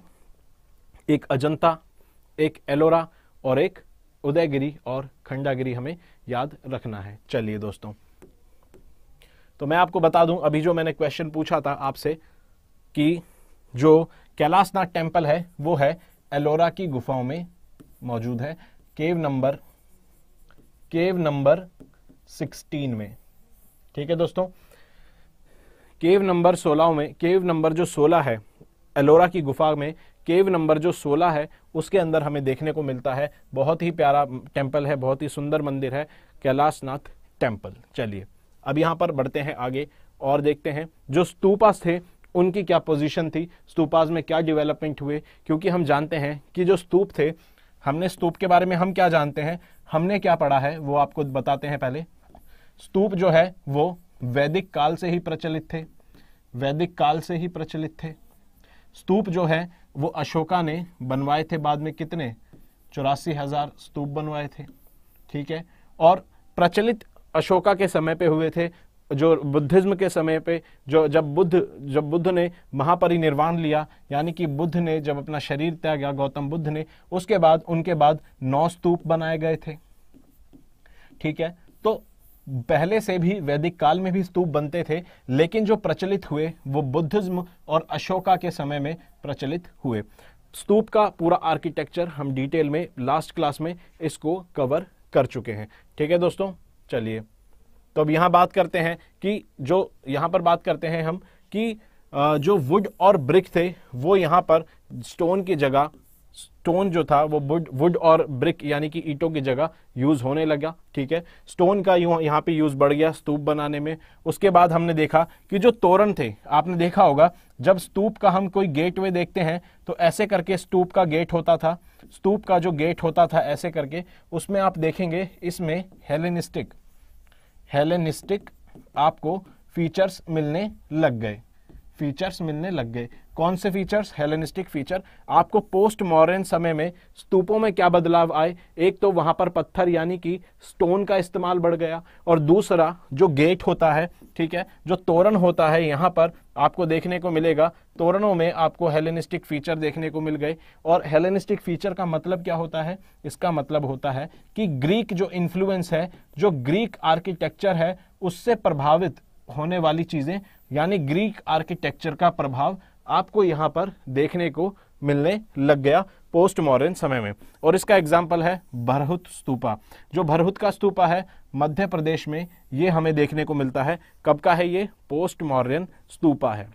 एक अजंता एक एलोरा और एक उदयगिरी और खंडागिरी हमें याद रखना है चलिए दोस्तों तो मैं आपको बता दूं अभी जो मैंने क्वेश्चन पूछा था आपसे कि जो कैलाशनाथ टेम्पल है वो है एलोरा की गुफाओं में मौजूद है केव नंबर केव नंबर 16 में ठीक है दोस्तों केव नंबर 16 में केव नंबर जो 16 है एलोरा की गुफा में केव नंबर जो 16 है उसके अंदर हमें देखने को मिलता है बहुत ही प्यारा टेम्पल है बहुत ही सुंदर मंदिर है कैलाशनाथ टेम्पल चलिए अब यहाँ पर बढ़ते हैं आगे और देखते हैं जो स्तूपास थे उनकी क्या पोजीशन थी स्तूपाज में क्या डेवलपमेंट हुए क्योंकि हम जानते हैं कि जो स्तूप थे हमने स्तूप के बारे में हम क्या जानते हैं हमने क्या पढ़ा है वो आपको बताते हैं पहले स्तूप जो है वो वैदिक काल से ही प्रचलित थे वैदिक काल से ही प्रचलित थे स्तूप जो है वो अशोका ने बनवाए थे बाद में कितने चौरासी हजार स्तूप बनवाए थे ठीक है और प्रचलित अशोका के समय पे हुए थे जो बुद्धिज्म के समय पे जो जब बुद्ध जब बुद्ध ने महापरिनिर्वाण लिया यानी कि बुद्ध ने जब अपना शरीर त्यागा गौतम बुद्ध ने उसके बाद उनके बाद नौ स्तूप बनाए गए थे ठीक है तो पहले से भी वैदिक काल में भी स्तूप बनते थे लेकिन जो प्रचलित हुए वो बुद्धिज्म और अशोका के समय में प्रचलित हुए स्तूप का पूरा आर्किटेक्चर हम डिटेल में लास्ट क्लास में इसको कवर कर चुके हैं ठीक है दोस्तों चलिए तो अब यहाँ बात करते हैं कि जो यहाँ पर बात करते हैं हम कि जो वुड और ब्रिक थे वो यहाँ पर स्टोन की जगह स्टोन जो था वो वुड वुड और ब्रिक यानी कि ईटों की जगह यूज़ होने लगा ठीक है स्टोन का यू यहाँ पे यूज़ बढ़ गया स्तूप बनाने में उसके बाद हमने देखा कि जो तोरण थे आपने देखा होगा जब स्तूप का हम कोई गेटवे देखते हैं तो ऐसे करके स्तूप का गेट होता था स्तूप का जो गेट होता था ऐसे करके उसमें आप देखेंगे इसमें हेलेनिस्टिक हेलेनिस्टिक आपको फीचर्स मिलने लग गए फीचर्स मिलने लग गए कौन से फीचर्स हेलेनिस्टिक फीचर आपको पोस्ट मॉडर्न समय में स्तूपों में क्या बदलाव आए एक तो वहां पर पत्थर यानी कि स्टोन का इस्तेमाल बढ़ गया और दूसरा जो गेट होता है ठीक है जो तोरण होता है यहाँ पर आपको देखने को मिलेगा तोरणों में आपको हेलेनिस्टिक फीचर देखने को मिल गए और हेलेनिस्टिक फीचर का मतलब क्या होता है इसका मतलब होता है कि ग्रीक जो इन्फ्लुएंस है जो ग्रीक आर्किटेक्चर है उससे प्रभावित होने वाली चीज़ें यानी ग्रीक आर्किटेक्चर का प्रभाव आपको यहाँ पर देखने को मिलने लग गया पोस्ट मॉडर्न समय में और इसका एग्जाम्पल है भरहुत स्तूपा जो भरहुत का स्तूपा है मध्य प्रदेश में ये हमें देखने को मिलता है कब का है ये पोस्ट मॉडर्न स्तूपा है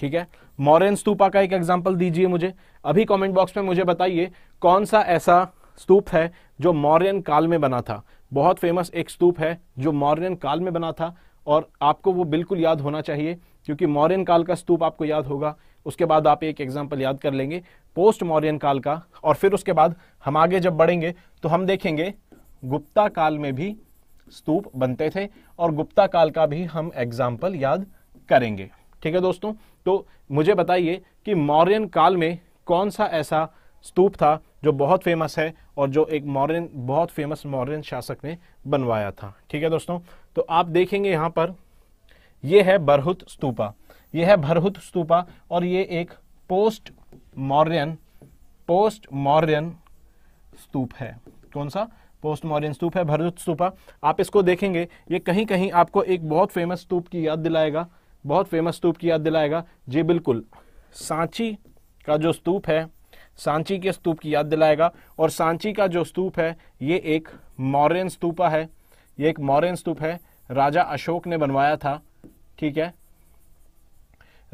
ठीक है मॉरेन स्तूपा का एक एग्जाम्पल दीजिए मुझे अभी कमेंट बॉक्स में मुझे बताइए कौन सा ऐसा स्तूप है जो मौर्यन काल में बना था बहुत फेमस एक स्तूप है जो मौर्यन काल में बना था और आपको वो बिल्कुल याद होना चाहिए क्योंकि मौर्यन काल का स्तूप आपको याद होगा उसके बाद आप एक एग्जाम्पल याद कर लेंगे पोस्ट मौर्यन काल का और फिर उसके बाद हम आगे जब बढ़ेंगे तो हम देखेंगे गुप्ता काल में भी स्तूप बनते थे और गुप्ता काल का भी हम एग्जाम्पल याद करेंगे ठीक है दोस्तों तो मुझे बताइए कि मौर्यन काल में कौन सा ऐसा स्तूप था जो बहुत फेमस है और जो एक मौर्यन बहुत फेमस मौर्यन शासक ने बनवाया था ठीक है दोस्तों तो आप देखेंगे यहाँ पर ये है बरहुत स्तूपा ये है भरहुत स्तूपा और ये एक पोस्ट मौर्यन पोस्ट मौर्यन स्तूप है कौन सा पोस्ट मॉरियन स्तूप है भरहुत स्तूपा आप इसको देखेंगे ये कहीं कहीं आपको एक बहुत फेमस स्तूप की याद दिलाएगा बहुत फेमस स्तूप की याद दिलाएगा जी बिल्कुल सांची का जो स्तूप है सांची के स्तूप की याद दिलाएगा और सांची का जो स्तूप है ये एक मौर्यन स्तूपा है ये एक मौर्यन स्तूप है राजा अशोक ने बनवाया था ठीक है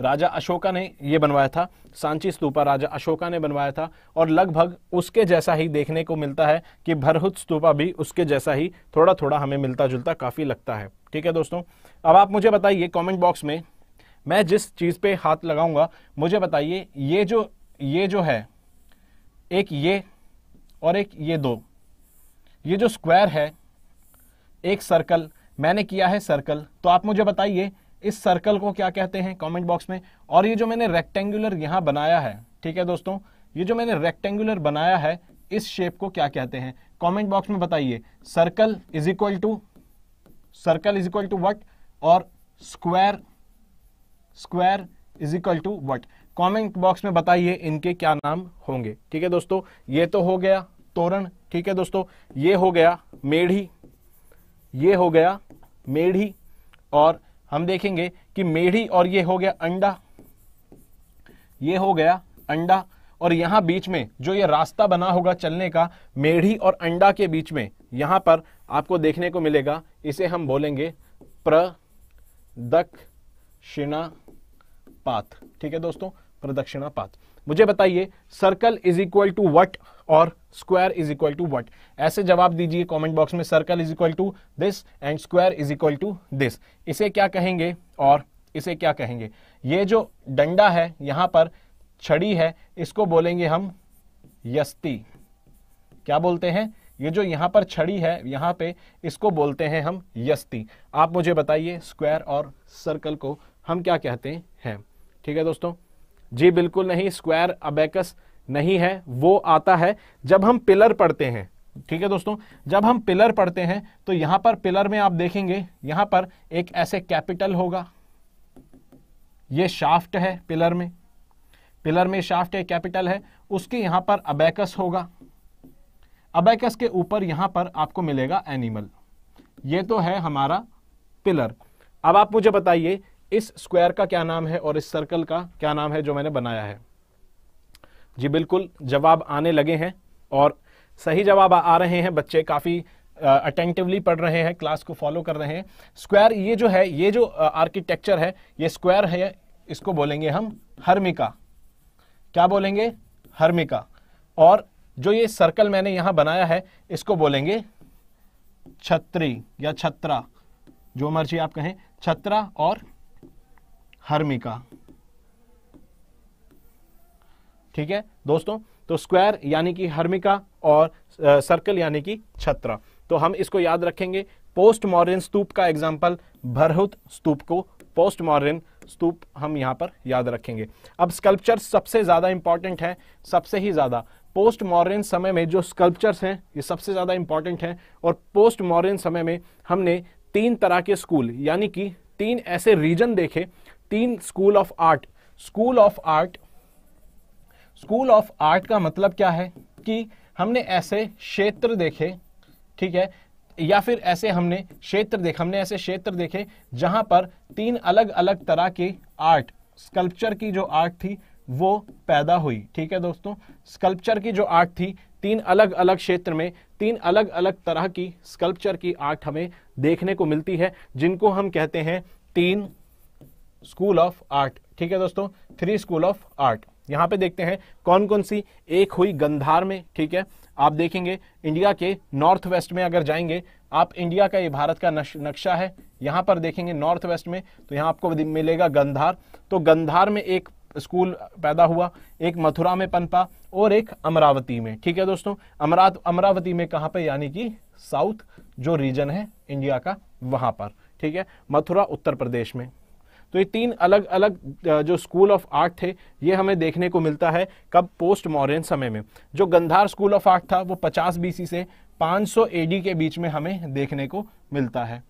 राजा अशोका ने यह बनवाया था सांची स्तूपा राजा अशोका ने बनवाया था और लगभग उसके जैसा ही देखने को मिलता है कि भरहुत स्तूपा भी उसके जैसा ही थोड़ा थोड़ा हमें मिलता जुलता काफ़ी लगता है ठीक है दोस्तों अब आप मुझे बताइए कमेंट बॉक्स में मैं जिस चीज़ पे हाथ लगाऊंगा मुझे बताइए ये जो ये जो है एक ये और एक ये दो ये जो स्क्वायर है एक सर्कल मैंने किया है सर्कल तो आप मुझे बताइए इस सर्कल को क्या कहते हैं कमेंट बॉक्स में और ये जो मैंने रेक्टेंगुलर यहां बनाया है ठीक है दोस्तों ये जो मैंने रेक्टेंगुलर बनाया है इस शेप को क्या कहते हैं कमेंट बॉक्स में बताइए circle is equal to circle is equal to what और square square is equal to what comment box में बताइए इनके क्या नाम होंगे ठीक है दोस्तों ये तो हो गया तोरण ठीक है दोस्तों ये हो गया मेढ़ी ये हो गया मेढ़ी और हम देखेंगे कि मेढ़ी और ये हो गया अंडा ये हो गया अंडा और यहां बीच में जो ये रास्ता बना होगा चलने का मेढ़ी और अंडा के बीच में यहां पर आपको देखने को मिलेगा इसे हम बोलेंगे प्रदक्षिणा पाथ ठीक है दोस्तों प्रदक्षिणा पाथ मुझे बताइए circle is equal to what और square is equal to what ऐसे जवाब दीजिए कमेंट बॉक्स में circle is equal to this and square is equal to this इसे क्या कहेंगे और इसे क्या कहेंगे ये जो डंडा है यहां पर छड़ी है इसको बोलेंगे हम यस्ती क्या बोलते हैं ये जो यहां पर छड़ी है यहां पे इसको बोलते हैं हम यस्ती आप मुझे बताइए स्क्वायर और सर्कल को हम क्या कहते हैं ठीक है दोस्तों जी बिल्कुल नहीं स्क्वायर अबेकस नहीं है वो आता है जब हम पिलर पढ़ते हैं ठीक है दोस्तों जब हम पिलर पढ़ते हैं तो यहां पर पिलर में आप देखेंगे यहां पर एक ऐसे कैपिटल होगा ये शाफ्ट है पिलर में पिलर में शाफ्ट है कैपिटल है उसके यहां पर अबैकस होगा अबैकस के ऊपर यहां पर आपको मिलेगा एनिमल ये तो है हमारा पिलर अब आप मुझे बताइए इस स्क्वायर का क्या नाम है और इस सर्कल का क्या नाम है जो मैंने बनाया है जी बिल्कुल जवाब आने लगे हैं और सही जवाब आ रहे हैं बच्चे काफ़ी अटेंटिवली पढ़ रहे हैं क्लास को फॉलो कर रहे हैं स्क्वायर ये जो है ये जो आर्किटेक्चर है ये स्क्वायर है इसको बोलेंगे हम हर्मिका क्या बोलेंगे हर्मिका और जो ये सर्कल मैंने यहाँ बनाया है इसको बोलेंगे छत्री या छत्रा जो मर्जी आप कहें छत्रा और हर्मिका ठीक है दोस्तों तो स्क्वायर यानी कि हर्मिका और सर्कल यानी कि छत्र तो हम इसको याद रखेंगे पोस्ट मॉडर्न स्तूप का एग्जाम्पल भरहुत स्तूप को पोस्ट मॉडर्न स्तूप हम यहाँ पर याद रखेंगे अब स्कल्पचर सबसे ज़्यादा इंपॉर्टेंट है सबसे ही ज़्यादा पोस्ट मॉडर्न समय में जो स्कल्पचर्स हैं ये सबसे ज़्यादा इंपॉर्टेंट हैं और पोस्ट मॉडर्न समय में हमने तीन तरह के स्कूल यानी कि तीन ऐसे रीजन देखे तीन school of art school of art school of art का मतलब क्या है कि हमने ऐसे क्षेत्र देखे ठीक है या फिर ऐसे हमने क्षेत्र देखे हमने ऐसे क्षेत्र देखे जहाँ पर तीन अलग अलग तरह के आर्ट स्कल्पचर की जो आर्ट थी वो पैदा हुई ठीक है दोस्तों स्कल्पचर की जो आर्ट थी तीन अलग अलग क्षेत्र में तीन अलग अलग तरह की स्कल्पचर की आर्ट हमें देखने को मिलती है जिनको हम कहते हैं तीन स्कूल ऑफ आर्ट ठीक है दोस्तों थ्री स्कूल ऑफ आर्ट यहाँ पे देखते हैं कौन कौन सी एक हुई गंधार में ठीक है आप देखेंगे इंडिया के नॉर्थ वेस्ट में अगर जाएंगे आप इंडिया का ये भारत का नक्शा है यहाँ पर देखेंगे नॉर्थ वेस्ट में तो यहाँ आपको मिलेगा गंधार तो गंधार में एक स्कूल पैदा हुआ एक मथुरा में पनपा और एक अमरावती में ठीक है दोस्तों अमरा अमरावती में कहाँ पे यानी कि साउथ जो रीजन है इंडिया का वहाँ पर ठीक है मथुरा उत्तर प्रदेश में तो ये तीन अलग अलग जो स्कूल ऑफ आर्ट थे ये हमें देखने को मिलता है कब पोस्ट मॉडर्न समय में जो गंधार स्कूल ऑफ आर्ट था वो पचास बीसी से 500 एडी के बीच में हमें देखने को मिलता है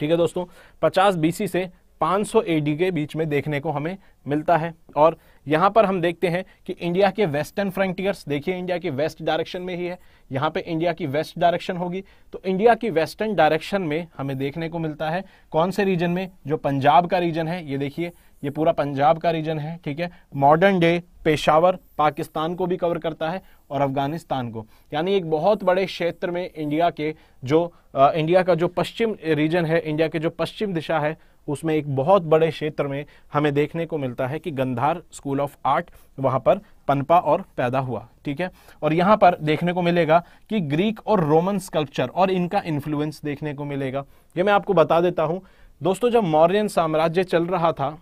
ठीक है दोस्तों 50 बीसी से 500 सौ के बीच में देखने को हमें मिलता है और यहाँ पर हम देखते हैं कि इंडिया के वेस्टर्न फ्रंटियर्स देखिए इंडिया की वेस्ट डायरेक्शन में ही है यहाँ पे इंडिया की वेस्ट डायरेक्शन होगी तो इंडिया की वेस्टर्न डायरेक्शन में हमें देखने को मिलता है कौन से रीजन में जो पंजाब का रीजन है ये देखिए ये पूरा पंजाब का रीजन है ठीक है मॉडर्न डे पेशावर पाकिस्तान को भी कवर करता है और अफगानिस्तान को यानी एक बहुत बड़े क्षेत्र में इंडिया के जो आ, इंडिया का जो पश्चिम रीजन है इंडिया के जो पश्चिम दिशा है उसमें एक बहुत बड़े क्षेत्र में हमें देखने को मिलता है कि गंधार स्कूल ऑफ आर्ट वहां पर पनपा और पैदा हुआ ठीक है और यहाँ पर देखने को मिलेगा कि ग्रीक और रोमन स्कल्पचर और इनका इन्फ्लुएंस देखने को मिलेगा ये मैं आपको बता देता हूँ दोस्तों जब मौर्यन साम्राज्य चल रहा था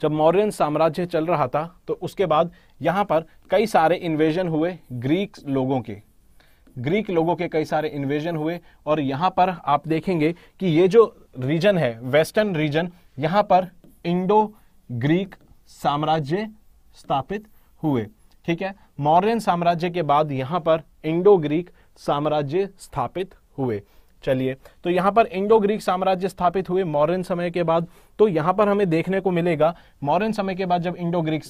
जब मौर्यन साम्राज्य चल रहा था तो उसके बाद यहाँ पर कई सारे इन्वेजन हुए ग्रीक लोगों के ग्रीक लोगों के कई सारे इन्वेजन हुए और यहाँ पर आप देखेंगे कि ये जो रीजन है वेस्टर्न रीजन यहाँ पर इंडो ग्रीक साम्राज्य स्थापित हुए ठीक है मौर्यन साम्राज्य के बाद यहाँ पर इंडो ग्रीक साम्राज्य स्थापित हुए चलिए तो यहाँ पर इंडो ग्रीक साम्राज्य स्थापित हुए मौर्यन समय के बाद तो यहाँ पर हमें देखने को मिलेगा मौर्यन समय के बाद जब इंडो ग्रीक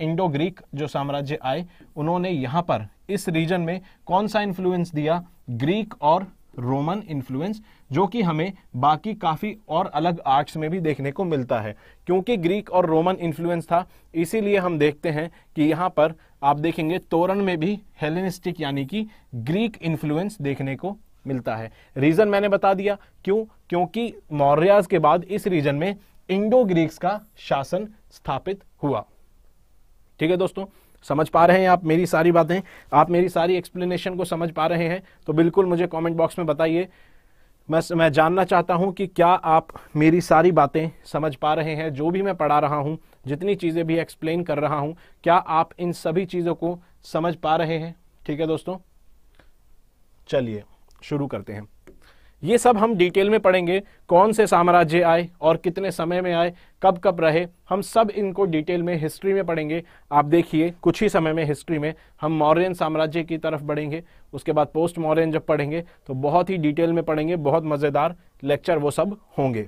इंडो ग्रीक जो साम्राज्य आए उन्होंने यहाँ पर इस रीजन में कौन सा इन्फ्लुएंस दिया ग्रीक और रोमन इन्फ्लुएंस जो कि हमें बाकी काफ़ी और अलग आर्ट्स में भी देखने को मिलता है क्योंकि ग्रीक और रोमन इन्फ्लुएंस था इसीलिए हम देखते हैं कि यहाँ पर आप देखेंगे तोरण में भी हेलेनिस्टिक यानी कि ग्रीक इन्फ्लुएंस देखने को मिलता है रीज़न मैंने बता दिया क्यों क्योंकि मौर्याज के बाद इस रीजन में इंडो ग्रीक्स का शासन स्थापित हुआ ठीक है दोस्तों समझ पा रहे हैं आप मेरी सारी बातें आप मेरी सारी एक्सप्लेनेशन को समझ पा रहे हैं तो बिल्कुल मुझे कमेंट बॉक्स में बताइए मैं मैं जानना चाहता हूं कि क्या आप मेरी सारी बातें समझ पा रहे हैं जो भी मैं पढ़ा रहा हूं जितनी चीज़ें भी एक्सप्लेन कर रहा हूं क्या आप इन सभी चीज़ों को समझ पा रहे हैं ठीक है दोस्तों चलिए शुरू करते हैं ये सब हम डिटेल में पढ़ेंगे कौन से साम्राज्य आए और कितने समय में आए कब कब रहे हम सब इनको डिटेल में हिस्ट्री में पढ़ेंगे आप देखिए कुछ ही समय में हिस्ट्री में हम मौर्यन साम्राज्य की तरफ बढ़ेंगे उसके बाद पोस्ट मौर्यन जब पढ़ेंगे तो बहुत ही डिटेल में पढ़ेंगे बहुत मज़ेदार लेक्चर वो सब होंगे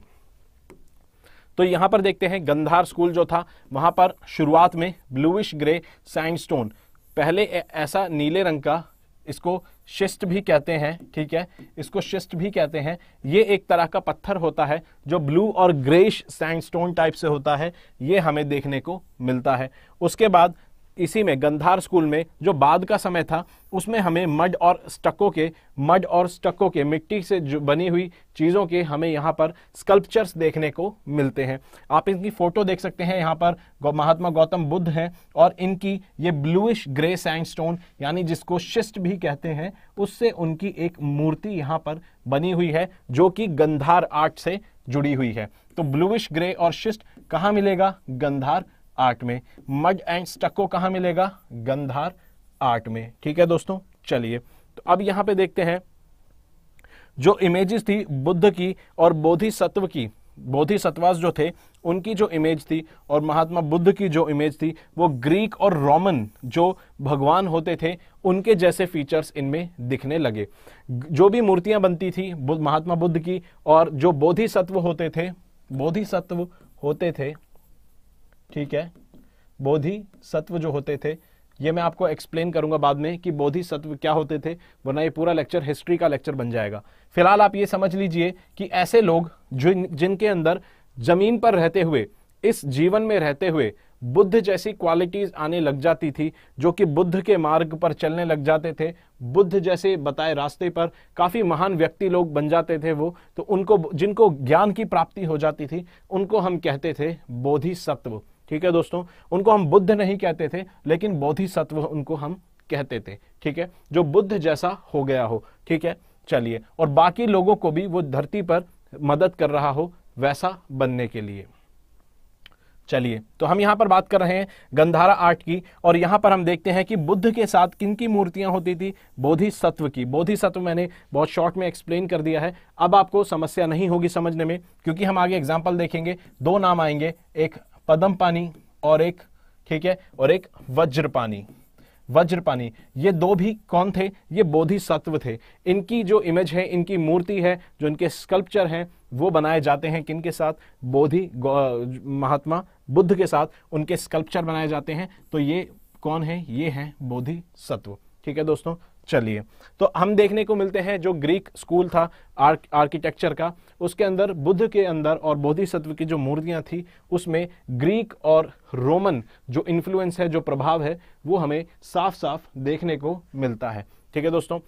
तो यहाँ पर देखते हैं गंधार स्कूल जो था वहाँ पर शुरुआत में ब्लूइश ग्रे सैंडस्टोन पहले ऐसा नीले रंग का इसको शिस्ट भी कहते हैं ठीक है इसको शिस्ट भी कहते हैं ये एक तरह का पत्थर होता है जो ब्लू और ग्रेश सैंडस्टोन टाइप से होता है ये हमें देखने को मिलता है उसके बाद इसी में गंधार स्कूल में जो बाद का समय था उसमें हमें मड और स्टक्को के मड और स्टक्को के मिट्टी से जो बनी हुई चीज़ों के हमें यहाँ पर स्कल्पचर्स देखने को मिलते हैं आप इनकी फ़ोटो देख सकते हैं यहाँ पर महात्मा गौतम बुद्ध हैं और इनकी ये ब्लूइश ग्रे सैंडस्टोन यानी जिसको शिस्ट भी कहते हैं उससे उनकी एक मूर्ति यहाँ पर बनी हुई है जो कि गंधार आर्ट से जुड़ी हुई है तो ब्लूइश ग्रे और शिस्ट कहाँ मिलेगा गंधार आर्ट में मड एंड स्टक्को कहाँ मिलेगा गंधार आर्ट में ठीक है दोस्तों चलिए तो अब यहां पे देखते हैं जो इमेजेस थी बुद्ध की और बोधि सत्व की बोधि सत्वास जो थे उनकी जो इमेज थी और महात्मा बुद्ध की जो इमेज थी वो ग्रीक और रोमन जो भगवान होते थे उनके जैसे फीचर्स इनमें दिखने लगे जो भी मूर्तियां बनती थी महात्मा बुद्ध की और जो बोधि सत्व होते थे बोधि सत्व होते थे ठीक है बोधि सत्व जो होते थे ये मैं आपको एक्सप्लेन करूंगा बाद में कि बोधि सत्व क्या होते थे वरना ये पूरा लेक्चर हिस्ट्री का लेक्चर बन जाएगा फिलहाल आप ये समझ लीजिए कि ऐसे लोग जिन जिनके अंदर जमीन पर रहते हुए इस जीवन में रहते हुए बुद्ध जैसी क्वालिटीज आने लग जाती थी जो कि बुद्ध के मार्ग पर चलने लग जाते थे बुद्ध जैसे बताए रास्ते पर काफ़ी महान व्यक्ति लोग बन जाते थे वो तो उनको जिनको ज्ञान की प्राप्ति हो जाती थी उनको हम कहते थे बोधिसत्व ठीक है दोस्तों उनको हम बुद्ध नहीं कहते थे लेकिन बोधिसत्व उनको हम कहते थे ठीक है जो बुद्ध जैसा हो गया हो ठीक है चलिए और बाकी लोगों को भी वो धरती पर मदद कर रहा हो वैसा बनने के लिए चलिए तो हम यहां पर बात कर रहे हैं गंधारा आर्ट की और यहां पर हम देखते हैं कि बुद्ध के साथ किन की मूर्तियां होती थी बोधि सत्व की बोधि सत्व मैंने बहुत शॉर्ट में एक्सप्लेन कर दिया है अब आपको समस्या नहीं होगी समझने में क्योंकि हम आगे एग्जाम्पल देखेंगे दो नाम आएंगे एक पदम पानी और एक ठीक है और एक वज्र पानी वज्र पानी ये दो भी कौन थे ये बोधिसत्व थे इनकी जो इमेज है इनकी मूर्ति है जो इनके स्कल्पचर हैं वो बनाए जाते हैं किन के साथ बोधि महात्मा बुद्ध के साथ उनके स्कल्पचर बनाए जाते हैं तो ये कौन है ये हैं बोधिसत्व ठीक है दोस्तों चलिए तो हम देखने को मिलते हैं जो ग्रीक स्कूल था आर्किटेक्चर का उसके अंदर बुद्ध के अंदर और बोधिसत्व की जो मूर्तियां थी उसमें ग्रीक और रोमन जो इन्फ्लुएंस है जो प्रभाव है वो हमें साफ साफ देखने को मिलता है ठीक है दोस्तों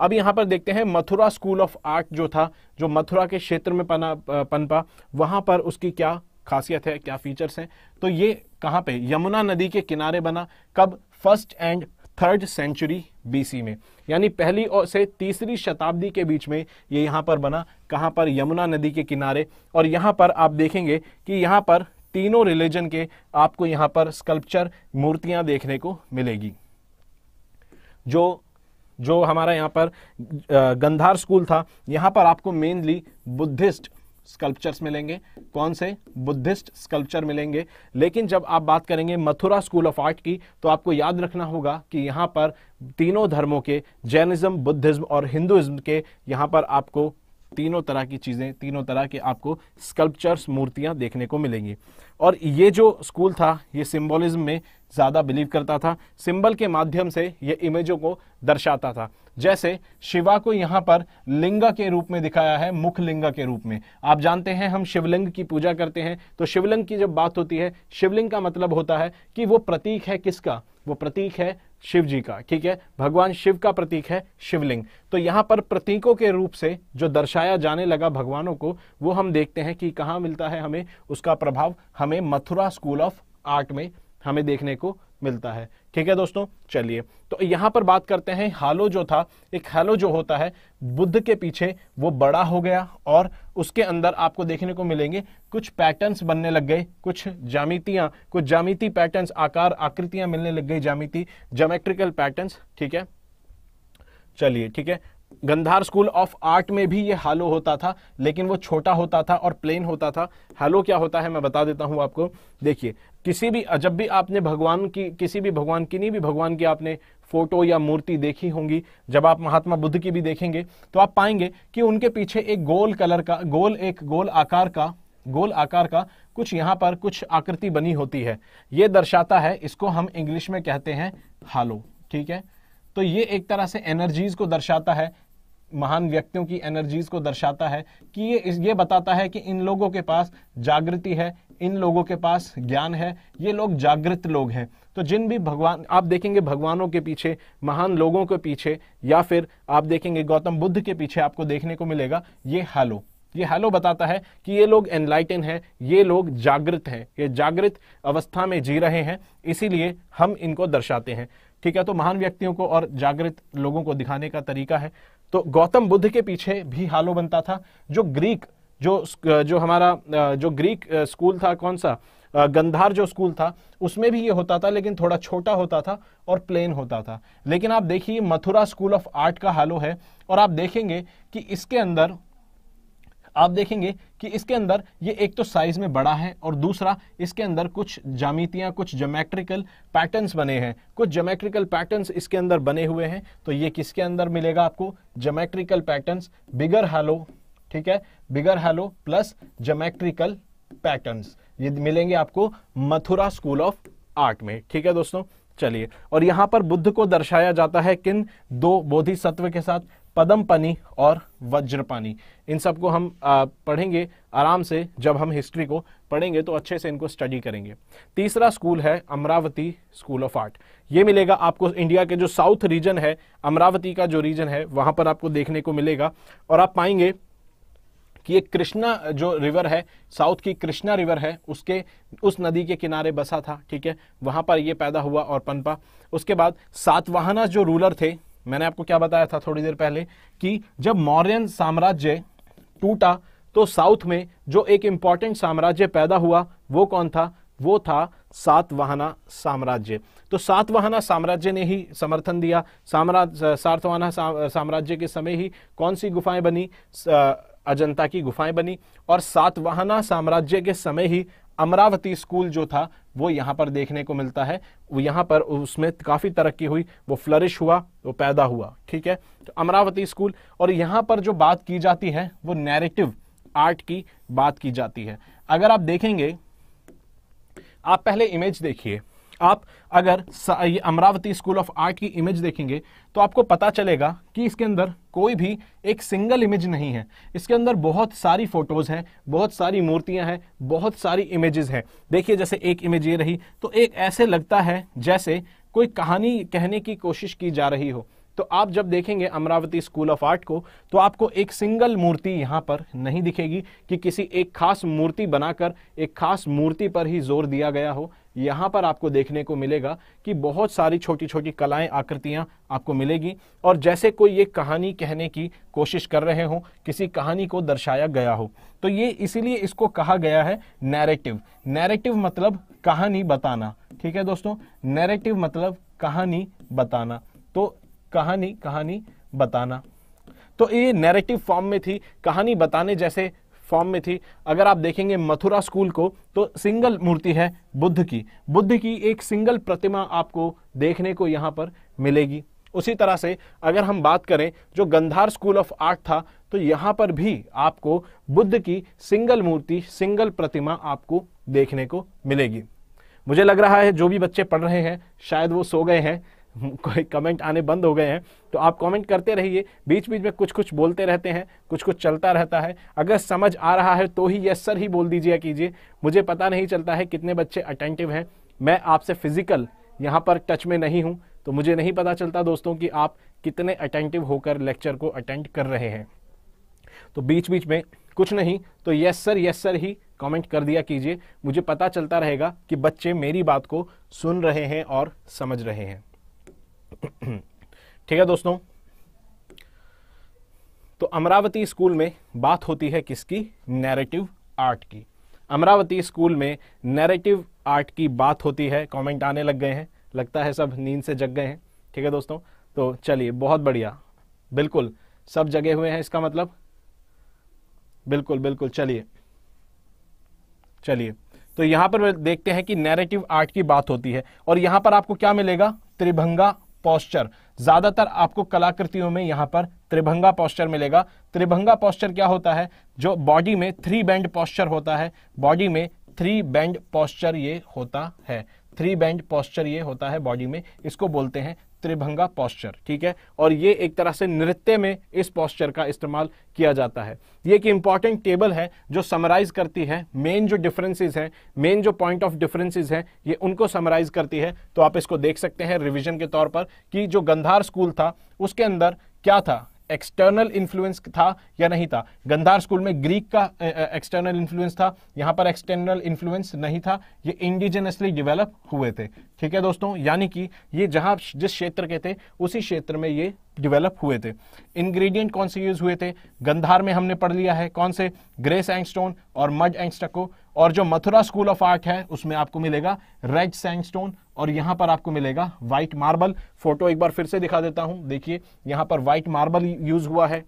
अब यहाँ पर देखते हैं मथुरा स्कूल ऑफ आर्ट जो था जो मथुरा के क्षेत्र में पना पनपा वहाँ पर उसकी क्या खासियत है क्या फीचर्स हैं तो ये कहाँ पे यमुना नदी के किनारे बना कब first and third century BC में यानी पहली और से तीसरी शताब्दी के बीच में ये यहाँ पर बना कहाँ पर यमुना नदी के किनारे और यहाँ पर आप देखेंगे कि यहाँ पर तीनों रिलीजन के आपको यहाँ पर स्कल्पचर मूर्तियाँ देखने को मिलेगी जो जो हमारा यहाँ पर गंधार स्कूल था यहाँ पर आपको मेनली बुद्धिस्ट स्कल्पचर्स मिलेंगे कौन से बुद्धिस्ट स्कल्पचर मिलेंगे लेकिन जब आप बात करेंगे मथुरा स्कूल ऑफ आर्ट की तो आपको याद रखना होगा कि यहाँ पर तीनों धर्मों के जैनिज्म बुद्धिज्म और हिंदुज्म के यहाँ पर आपको तीनों तरह की चीज़ें तीनों तरह के आपको स्कल्पचर्स मूर्तियाँ देखने को मिलेंगी और ये जो स्कूल था ये सिम्बोलिज्म में ज़्यादा बिलीव करता था सिंबल के माध्यम से ये इमेजों को दर्शाता था जैसे शिवा को यहाँ पर लिंगा के रूप में दिखाया है मुख लिंगा के रूप में आप जानते हैं हम शिवलिंग की पूजा करते हैं तो शिवलिंग की जब बात होती है शिवलिंग का मतलब होता है कि वो प्रतीक है किसका वो प्रतीक है शिव जी का ठीक है भगवान शिव का प्रतीक है शिवलिंग तो यहाँ पर प्रतीकों के रूप से जो दर्शाया जाने लगा भगवानों को वो हम देखते हैं कि कहाँ मिलता है हमें उसका प्रभाव हमें मथुरा स्कूल ऑफ आर्ट में हमें देखने को मिलता है ठीक है दोस्तों चलिए तो यहां पर बात करते हैं हालो जो था एक हालो जो होता है बुद्ध के पीछे वो बड़ा हो गया और उसके अंदर आपको देखने को मिलेंगे कुछ पैटर्न्स बनने लग गए कुछ जामितियां कुछ जामिति पैटर्न्स आकार आकृतियां मिलने लग गई जामिति जोमेट्रिकल पैटर्न ठीक है चलिए ठीक है गंधार स्कूल ऑफ आर्ट में भी ये हालो होता था लेकिन वो छोटा होता था और प्लेन होता था हालो क्या होता है मैं बता देता हूँ आपको देखिए किसी भी जब भी आपने भगवान की किसी भी भगवान नहीं भी भगवान की आपने फोटो या मूर्ति देखी होंगी जब आप महात्मा बुद्ध की भी देखेंगे तो आप पाएंगे कि उनके पीछे एक गोल कलर का गोल एक गोल आकार का गोल आकार का कुछ यहाँ पर कुछ आकृति बनी होती है ये दर्शाता है इसको हम इंग्लिश में कहते हैं हालो ठीक है तो ये एक तरह से एनर्जीज को दर्शाता है महान व्यक्तियों की एनर्जीज को दर्शाता है कि ये ये बताता है कि इन लोगों के पास जागृति है इन लोगों के पास ज्ञान है ये लोग जागृत लोग हैं तो जिन भी भगवान आप देखेंगे भगवानों के पीछे महान लोगों के पीछे या फिर आप देखेंगे गौतम बुद्ध के पीछे आपको देखने को मिलेगा ये हेलो ये हेलो बताता है कि ये लोग एनलाइटन हैं ये लोग जागृत हैं ये जागृत अवस्था में जी रहे हैं इसीलिए हम इनको दर्शाते हैं ठीक है तो महान व्यक्तियों को और जागृत लोगों को दिखाने का तरीका है तो गौतम बुद्ध के पीछे भी हालो बनता था जो ग्रीक जो जो हमारा जो ग्रीक स्कूल था कौन सा गंधार जो स्कूल था उसमें भी ये होता था लेकिन थोड़ा छोटा होता था और प्लेन होता था लेकिन आप देखिए मथुरा स्कूल ऑफ आर्ट का हालो है और आप देखेंगे कि इसके अंदर आप देखेंगे कि इसके अंदर ये एक तो साइज में बड़ा है और दूसरा इसके अंदर कुछ जामितियाँ कुछ जोमेट्रिकल पैटर्न्स बने हैं कुछ जोमेट्रिकल पैटर्न्स इसके अंदर बने हुए हैं तो ये किसके अंदर मिलेगा आपको जोमेट्रिकल पैटर्न्स बिगर हैलो ठीक है bigger halo plus geometrical patterns ये मिलेंगे आपको मथुरा स्कूल ऑफ आर्ट में ठीक है दोस्तों चलिए और यहां पर बुद्ध को दर्शाया जाता है किन दो बोधिसत्व के साथ पदम पानी और वज्रपानी इन सबको हम पढ़ेंगे आराम से जब हम हिस्ट्री को पढ़ेंगे तो अच्छे से इनको स्टडी करेंगे तीसरा स्कूल है अमरावती स्कूल ऑफ आर्ट ये मिलेगा आपको इंडिया के जो साउथ रीजन है अमरावती का जो रीजन है वहाँ पर आपको देखने को मिलेगा और आप पाएंगे कि ये कृष्णा जो रिवर है साउथ की कृष्णा रिवर है उसके उस नदी के किनारे बसा था ठीक है वहाँ पर ये पैदा हुआ और पनपा उसके बाद सातवाहना जो रूलर थे मैंने आपको क्या बताया था थोड़ी देर पहले कि जब मौर्यन साम्राज्य टूटा तो साउथ में जो एक इंपॉर्टेंट साम्राज्य पैदा हुआ वो कौन था वो था सातवाहना साम्राज्य तो सातवाहना साम्राज्य ने ही समर्थन दिया साम्राज्य सातवाहना साम्राज्य के समय ही कौन सी गुफाएं बनी अजंता की गुफाएं बनी और सातवाहना साम्राज्य के समय ही अमरावती स्कूल जो था वो यहाँ पर देखने को मिलता है यहाँ पर उसमें काफ़ी तरक्की हुई वो फ्लरिश हुआ वो पैदा हुआ ठीक है तो अमरावती स्कूल और यहाँ पर जो बात की जाती है वो नैरेटिव आर्ट की बात की जाती है अगर आप देखेंगे आप पहले इमेज देखिए आप अगर ये अमरावती स्कूल ऑफ आर्ट की इमेज देखेंगे तो आपको पता चलेगा कि इसके अंदर कोई भी एक सिंगल इमेज नहीं है इसके अंदर बहुत सारी फोटोज़ हैं बहुत सारी मूर्तियां हैं बहुत सारी इमेजेस हैं देखिए जैसे एक इमेज ये रही तो एक ऐसे लगता है जैसे कोई कहानी कहने की कोशिश की जा रही हो तो आप जब देखेंगे अमरावती स्कूल ऑफ आर्ट को तो आपको एक सिंगल मूर्ति यहाँ पर नहीं दिखेगी कि किसी एक खास मूर्ति बनाकर एक खास मूर्ति पर ही जोर दिया गया हो यहाँ पर आपको देखने को मिलेगा कि बहुत सारी छोटी छोटी कलाएं आकृतियाँ आपको मिलेगी और जैसे कोई ये कहानी कहने की कोशिश कर रहे हो किसी कहानी को दर्शाया गया हो तो ये इसीलिए इसको कहा गया है नैरेटिव नैरेटिव मतलब कहानी बताना ठीक है दोस्तों नैरेटिव मतलब कहानी बताना तो कहानी कहानी बताना तो ये नैरेटिव फॉर्म में थी कहानी बताने जैसे फॉर्म में थी अगर आप देखेंगे मथुरा स्कूल को तो सिंगल मूर्ति है बुद्ध की बुद्ध की एक सिंगल प्रतिमा आपको देखने को यहाँ पर मिलेगी उसी तरह से अगर हम बात करें जो गंधार स्कूल ऑफ आर्ट था तो यहाँ पर भी आपको बुद्ध की सिंगल मूर्ति सिंगल प्रतिमा आपको देखने को मिलेगी मुझे लग रहा है जो भी बच्चे पढ़ रहे हैं शायद वो सो गए हैं कोई कमेंट आने बंद हो गए हैं तो आप कमेंट करते रहिए बीच बीच में कुछ कुछ बोलते रहते हैं कुछ कुछ चलता रहता है अगर समझ आ रहा है तो ही यस सर ही बोल दीजिए कीजिए मुझे पता नहीं चलता है कितने बच्चे अटेंटिव हैं मैं आपसे फिजिकल यहाँ पर टच में नहीं हूँ तो मुझे नहीं पता चलता दोस्तों कि आप कितने अटेंटिव होकर लेक्चर को अटेंड कर रहे हैं तो बीच बीच में कुछ नहीं तो यस सर यस सर ही कमेंट कर दिया कीजिए मुझे पता चलता रहेगा कि बच्चे मेरी बात को सुन रहे हैं और समझ रहे हैं ठीक है दोस्तों तो अमरावती स्कूल में बात होती है किसकी नैरेटिव आर्ट की अमरावती स्कूल में नैरेटिव आर्ट की बात होती है कमेंट आने लग गए हैं लगता है सब नींद से जग गए हैं ठीक है दोस्तों तो चलिए बहुत बढ़िया बिल्कुल सब जगे हुए हैं इसका मतलब बिल्कुल बिल्कुल चलिए चलिए तो यहां पर देखते हैं कि नैरेटिव आर्ट की बात होती है और यहां पर आपको क्या मिलेगा त्रिभंगा पॉस्चर ज्यादातर आपको कलाकृतियों में यहां पर त्रिभंगा पॉस्चर मिलेगा त्रिभंगा पॉस्चर क्या होता है जो बॉडी में थ्री बैंड पॉस्चर होता है बॉडी में थ्री बैंड पॉस्चर ये होता है थ्री बैंड पॉस्चर ये होता है बॉडी में इसको बोलते हैं त्रिभंगा पॉस्चर ठीक है और ये एक तरह से नृत्य में इस पॉस्चर का इस्तेमाल किया जाता है ये एक इंपॉर्टेंट टेबल है जो समराइज करती है मेन जो डिफरेंसेस हैं मेन जो पॉइंट ऑफ डिफरेंसेस हैं ये उनको समराइज करती है तो आप इसको देख सकते हैं रिविजन के तौर पर कि जो गंधार स्कूल था उसके अंदर क्या था एक्सटर्नल इन्फ्लुएंस था या नहीं था गंधार स्कूल में ग्रीक का एक्सटर्नल इन्फ्लुएंस था यहां पर एक्सटर्नल इन्फ्लुएंस नहीं था ये इंडिजिनसली डिवेलप हुए थे ठीक है दोस्तों यानी कि ये जहां जिस क्षेत्र के थे उसी क्षेत्र में ये डिवेलप हुए थे इंग्रेडिएंट कौन से यूज हुए थे गंधार में हमने पढ़ लिया है कौन से ग्रेस एंगस्टोन और मड एंगस्टको और जो मथुरा स्कूल ऑफ आर्ट है उसमें आपको मिलेगा रेड सैंडस्टोन और यहां पर आपको मिलेगा व्हाइट मार्बल फोटो एक बार फिर से दिखा देता हूं देखिए यहां पर व्हाइट मार्बल यूज हुआ है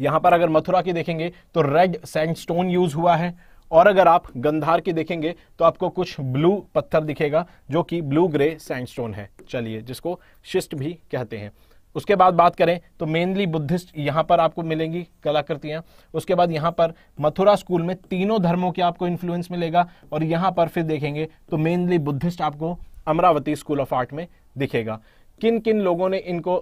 यहां पर अगर मथुरा की देखेंगे तो रेड सैंडस्टोन यूज हुआ है और अगर आप गंधार की देखेंगे तो आपको कुछ ब्लू पत्थर दिखेगा जो कि ब्लू ग्रे सैंडस्टोन है चलिए जिसको शिस्ट भी कहते हैं उसके बाद बात करें तो मेनली बुद्धिस्ट यहाँ पर आपको मिलेंगी कलाकृतियाँ उसके बाद यहाँ पर मथुरा स्कूल में तीनों धर्मों के आपको इन्फ्लुएंस मिलेगा और यहाँ पर फिर देखेंगे तो मेनली बुद्धिस्ट आपको अमरावती स्कूल ऑफ आर्ट में दिखेगा किन किन लोगों ने इनको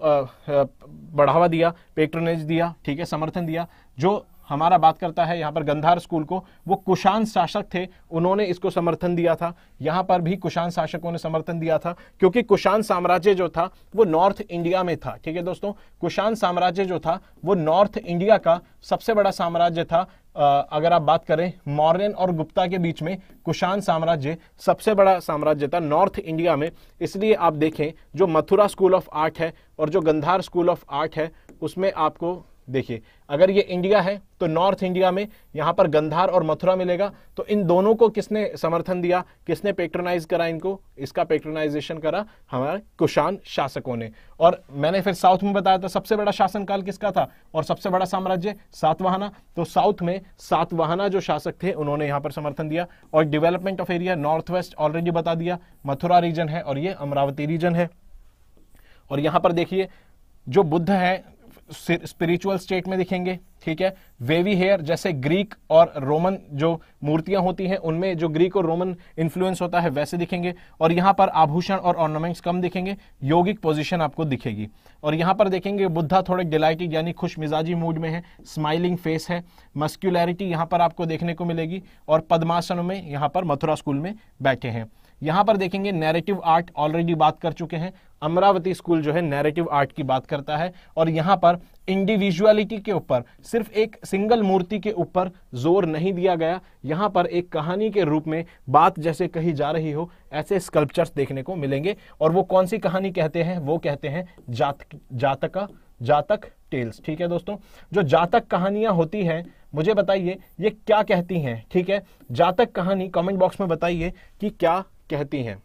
बढ़ावा दिया पेट्रोनेज दिया ठीक है समर्थन दिया जो हमारा बात करता है यहाँ पर गंधार स्कूल को वो कुशान शासक थे उन्होंने इसको समर्थन दिया था यहाँ पर भी कुशान शासकों ने समर्थन दिया था क्योंकि कुशान साम्राज्य जो था वो नॉर्थ इंडिया में था ठीक है दोस्तों कुशान साम्राज्य जो था वो नॉर्थ इंडिया का सबसे बड़ा साम्राज्य था अगर आप बात करें मौर्यन और गुप्ता के बीच में कुशान साम्राज्य सबसे बड़ा साम्राज्य था नॉर्थ इंडिया में इसलिए आप देखें जो मथुरा स्कूल ऑफ आर्ट है और जो गंधार स्कूल ऑफ आर्ट है उसमें आपको देखिए अगर ये इंडिया है तो नॉर्थ इंडिया में यहाँ पर गंधार और मथुरा मिलेगा तो इन दोनों को किसने समर्थन दिया किसने पेट्रोनाइज करा इनको इसका पेट्रोनाइजेशन करा हमारे कुशान शासकों ने और मैंने फिर साउथ में बताया था सबसे बड़ा शासनकाल किसका था और सबसे बड़ा साम्राज्य सातवाहना तो साउथ में सातवाहना जो शासक थे उन्होंने यहाँ पर समर्थन दिया और development of area north west already बता दिया मथुरा रीजन है और ये अमरावती रीजन है और यहाँ पर देखिए जो बुद्ध है स्पिरिचुअल स्टेट में दिखेंगे ठीक है वेवी हेयर जैसे ग्रीक और रोमन जो मूर्तियां होती हैं उनमें जो ग्रीक और रोमन इन्फ्लुएंस होता है वैसे दिखेंगे और यहाँ पर आभूषण और ऑर्नामेंट्स कम दिखेंगे योगिक पोजीशन आपको दिखेगी और यहाँ पर देखेंगे बुद्धा थोड़े डिलाइटिक यानी खुश मिजाजी मूड में है स्माइलिंग फेस है मस्क्यूलैरिटी यहाँ पर आपको देखने को मिलेगी और पद्मासन में यहाँ पर मथुरा स्कूल में बैठे हैं यहां पर देखेंगे नैरेटिव आर्ट ऑलरेडी बात कर चुके हैं अमरावती स्कूल जो है नैरेटिव आर्ट की बात करता है और यहाँ पर इंडिविजुअलिटी के ऊपर सिर्फ एक सिंगल मूर्ति के ऊपर जोर नहीं दिया गया यहाँ पर एक कहानी के रूप में बात जैसे कही जा रही हो ऐसे स्कल्पचर्स देखने को मिलेंगे और वो कौन सी कहानी कहते हैं वो कहते हैं जात जातक जातक टेल्स ठीक है दोस्तों जो जातक कहानियां होती हैं मुझे बताइए ये क्या कहती हैं ठीक है जातक कहानी कमेंट बॉक्स में बताइए कि क्या कहती हैं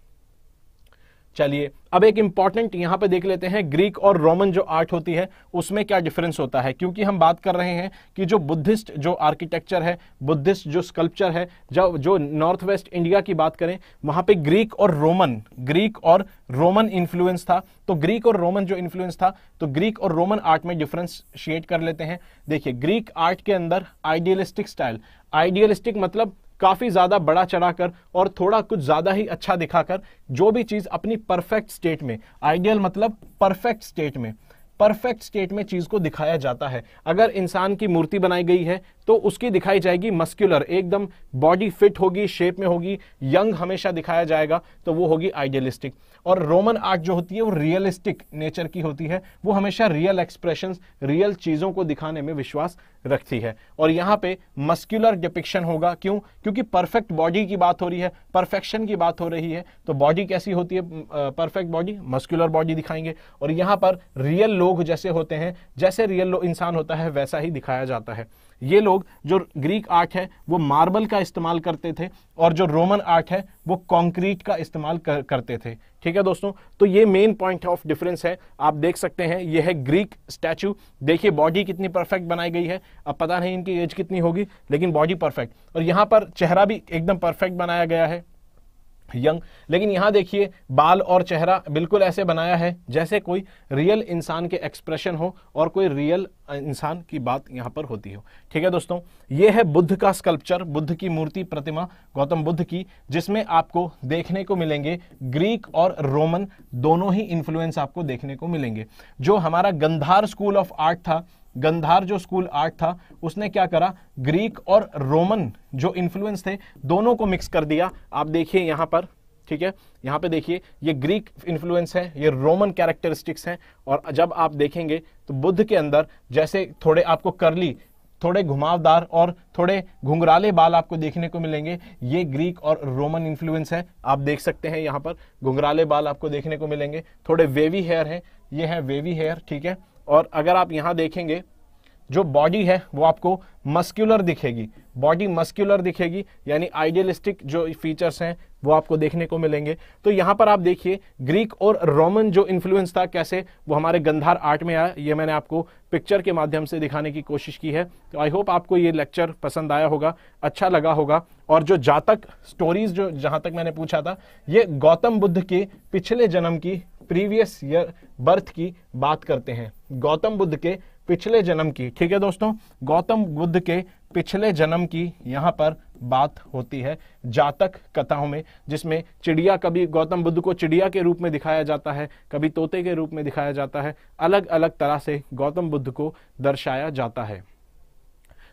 चलिए अब एक इंपॉर्टेंट यहां पे देख लेते हैं ग्रीक और रोमन जो आर्ट होती है उसमें क्या डिफरेंस होता है क्योंकि हम बात कर रहे हैं कि जो बुद्धिस्ट जो आर्किटेक्चर है बुद्धिस्ट जो स्कल्पचर है जब जो नॉर्थ वेस्ट इंडिया की बात करें वहां पे ग्रीक और रोमन ग्रीक और रोमन इन्फ्लुएंस था तो ग्रीक और रोमन जो इन्फ्लुएंस था तो ग्रीक और रोमन आर्ट में डिफरेंशिएट कर लेते हैं देखिए ग्रीक आर्ट के अंदर आइडियलिस्टिक स्टाइल आइडियलिस्टिक मतलब काफ़ी ज़्यादा बड़ा चढ़ाकर और थोड़ा कुछ ज़्यादा ही अच्छा दिखाकर जो भी चीज़ अपनी परफेक्ट स्टेट में आइडियल मतलब परफेक्ट स्टेट में परफेक्ट स्टेट में चीज़ को दिखाया जाता है अगर इंसान की मूर्ति बनाई गई है तो उसकी दिखाई जाएगी मस्क्यूलर एकदम बॉडी फिट होगी शेप में होगी यंग हमेशा दिखाया जाएगा तो वो होगी आइडियलिस्टिक और रोमन आर्ट जो होती है वो रियलिस्टिक नेचर की होती है वो हमेशा रियल एक्सप्रेशन रियल चीज़ों को दिखाने में विश्वास रखती है और यहाँ पे मस्क्यूलर डिपिक्शन होगा क्यों क्योंकि परफेक्ट बॉडी की बात हो रही है परफेक्शन की बात हो रही है तो बॉडी कैसी होती है परफेक्ट बॉडी मस्क्यूलर बॉडी दिखाएंगे और यहाँ पर रियल लोग जैसे होते हैं जैसे रियल इंसान होता है वैसा ही दिखाया जाता है ये लोग जो ग्रीक आर्ट है वो मार्बल का इस्तेमाल करते थे और जो रोमन आर्ट है वो कंक्रीट का इस्तेमाल कर, करते थे ठीक है दोस्तों तो ये मेन पॉइंट ऑफ डिफरेंस है आप देख सकते हैं ये है ग्रीक स्टैचू देखिए बॉडी कितनी परफेक्ट बनाई गई है अब पता नहीं इनकी एज कितनी होगी लेकिन बॉडी परफेक्ट और यहाँ पर चेहरा भी एकदम परफेक्ट बनाया गया है यंग लेकिन यहाँ देखिए बाल और चेहरा बिल्कुल ऐसे बनाया है जैसे कोई रियल इंसान के एक्सप्रेशन हो और कोई रियल इंसान की बात यहाँ पर होती हो ठीक है दोस्तों ये है बुद्ध का स्कल्पचर बुद्ध की मूर्ति प्रतिमा गौतम बुद्ध की जिसमें आपको देखने को मिलेंगे ग्रीक और रोमन दोनों ही इन्फ्लुएंस आपको देखने को मिलेंगे जो हमारा गंधार स्कूल ऑफ आर्ट था गंधार जो स्कूल आर्ट था उसने क्या करा ग्रीक और रोमन जो इन्फ्लुएंस थे दोनों को मिक्स कर दिया आप देखिए यहाँ पर ठीक है यहाँ पे देखिए ये ग्रीक इन्फ्लुएंस है ये रोमन कैरेक्टरिस्टिक्स हैं और जब आप देखेंगे तो बुद्ध के अंदर जैसे थोड़े आपको करली थोड़े घुमावदार और थोड़े घुंघराले बाल आपको देखने को मिलेंगे ये ग्रीक और रोमन इन्फ्लुएंस है आप देख सकते हैं यहाँ पर घुंघराले बाल आपको देखने को मिलेंगे थोड़े वेवी हेयर हैं ये है वेवी हेयर ठीक है और अगर आप यहाँ देखेंगे जो बॉडी है वो आपको मस्क्यूलर दिखेगी बॉडी मस्क्यूलर दिखेगी यानी आइडियलिस्टिक जो फीचर्स हैं वो आपको देखने को मिलेंगे तो यहाँ पर आप देखिए ग्रीक और रोमन जो इन्फ्लुएंस था कैसे वो हमारे गंधार आर्ट में आया ये मैंने आपको पिक्चर के माध्यम से दिखाने की कोशिश की है तो आई होप आपको ये लेक्चर पसंद आया होगा अच्छा लगा होगा और जो जातक स्टोरीज जो जहाँ तक मैंने पूछा था ये गौतम बुद्ध के पिछले जन्म की प्रीवियस ईयर बर्थ की बात करते हैं गौतम बुद्ध के पिछले जन्म की ठीक है दोस्तों गौतम बुद्ध के पिछले जन्म की यहाँ पर बात होती है जातक कथाओं में जिसमें चिड़िया कभी गौतम बुद्ध को चिड़िया के रूप में दिखाया जाता है कभी तोते के रूप में दिखाया जाता है अलग अलग तरह से गौतम बुद्ध को दर्शाया जाता है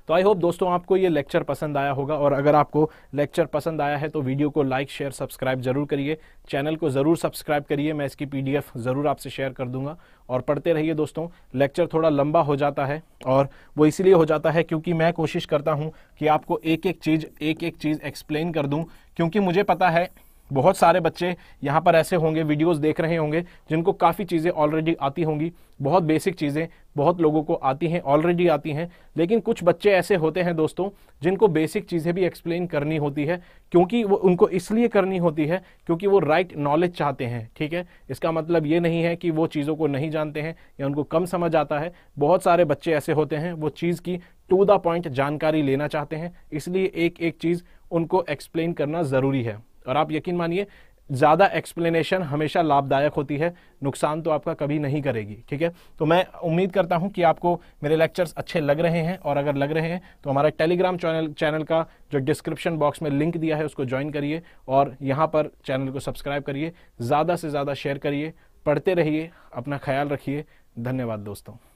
तो आई होप दोस्तों आपको ये लेक्चर पसंद आया होगा और अगर आपको लेक्चर पसंद आया है तो वीडियो को लाइक शेयर सब्सक्राइब जरूर करिए चैनल को ज़रूर सब्सक्राइब करिए मैं इसकी पी ज़रूर आपसे शेयर कर दूंगा और पढ़ते रहिए दोस्तों लेक्चर थोड़ा लंबा हो जाता है और वो इसीलिए हो जाता है क्योंकि मैं कोशिश करता हूँ कि आपको एक एक चीज़ एक एक चीज़ एक्सप्लेन कर दूँ क्योंकि मुझे पता है बहुत सारे बच्चे यहाँ पर ऐसे होंगे वीडियोस देख रहे होंगे जिनको काफ़ी चीज़ें ऑलरेडी आती होंगी बहुत बेसिक चीज़ें बहुत लोगों को आती हैं ऑलरेडी आती हैं लेकिन कुछ बच्चे ऐसे होते हैं दोस्तों जिनको बेसिक चीज़ें भी एक्सप्लेन करनी होती है क्योंकि वो उनको इसलिए करनी होती है क्योंकि वो राइट नॉलेज चाहते हैं ठीक है इसका मतलब ये नहीं है कि वो चीज़ों को नहीं जानते हैं या उनको कम समझ आता है बहुत सारे बच्चे ऐसे होते हैं वो चीज़ की टू द पॉइंट जानकारी लेना चाहते हैं इसलिए एक एक चीज़ उनको एक्सप्लेन करना ज़रूरी है और आप यकीन मानिए ज़्यादा एक्सप्लेनेशन हमेशा लाभदायक होती है नुकसान तो आपका कभी नहीं करेगी ठीक है तो मैं उम्मीद करता हूं कि आपको मेरे लेक्चर्स अच्छे लग रहे हैं और अगर लग रहे हैं तो हमारा टेलीग्राम चैनल चैनल का जो डिस्क्रिप्शन बॉक्स में लिंक दिया है उसको ज्वाइन करिए और यहाँ पर चैनल को सब्सक्राइब करिए ज़्यादा से ज़्यादा शेयर करिए पढ़ते रहिए अपना ख्याल रखिए धन्यवाद दोस्तों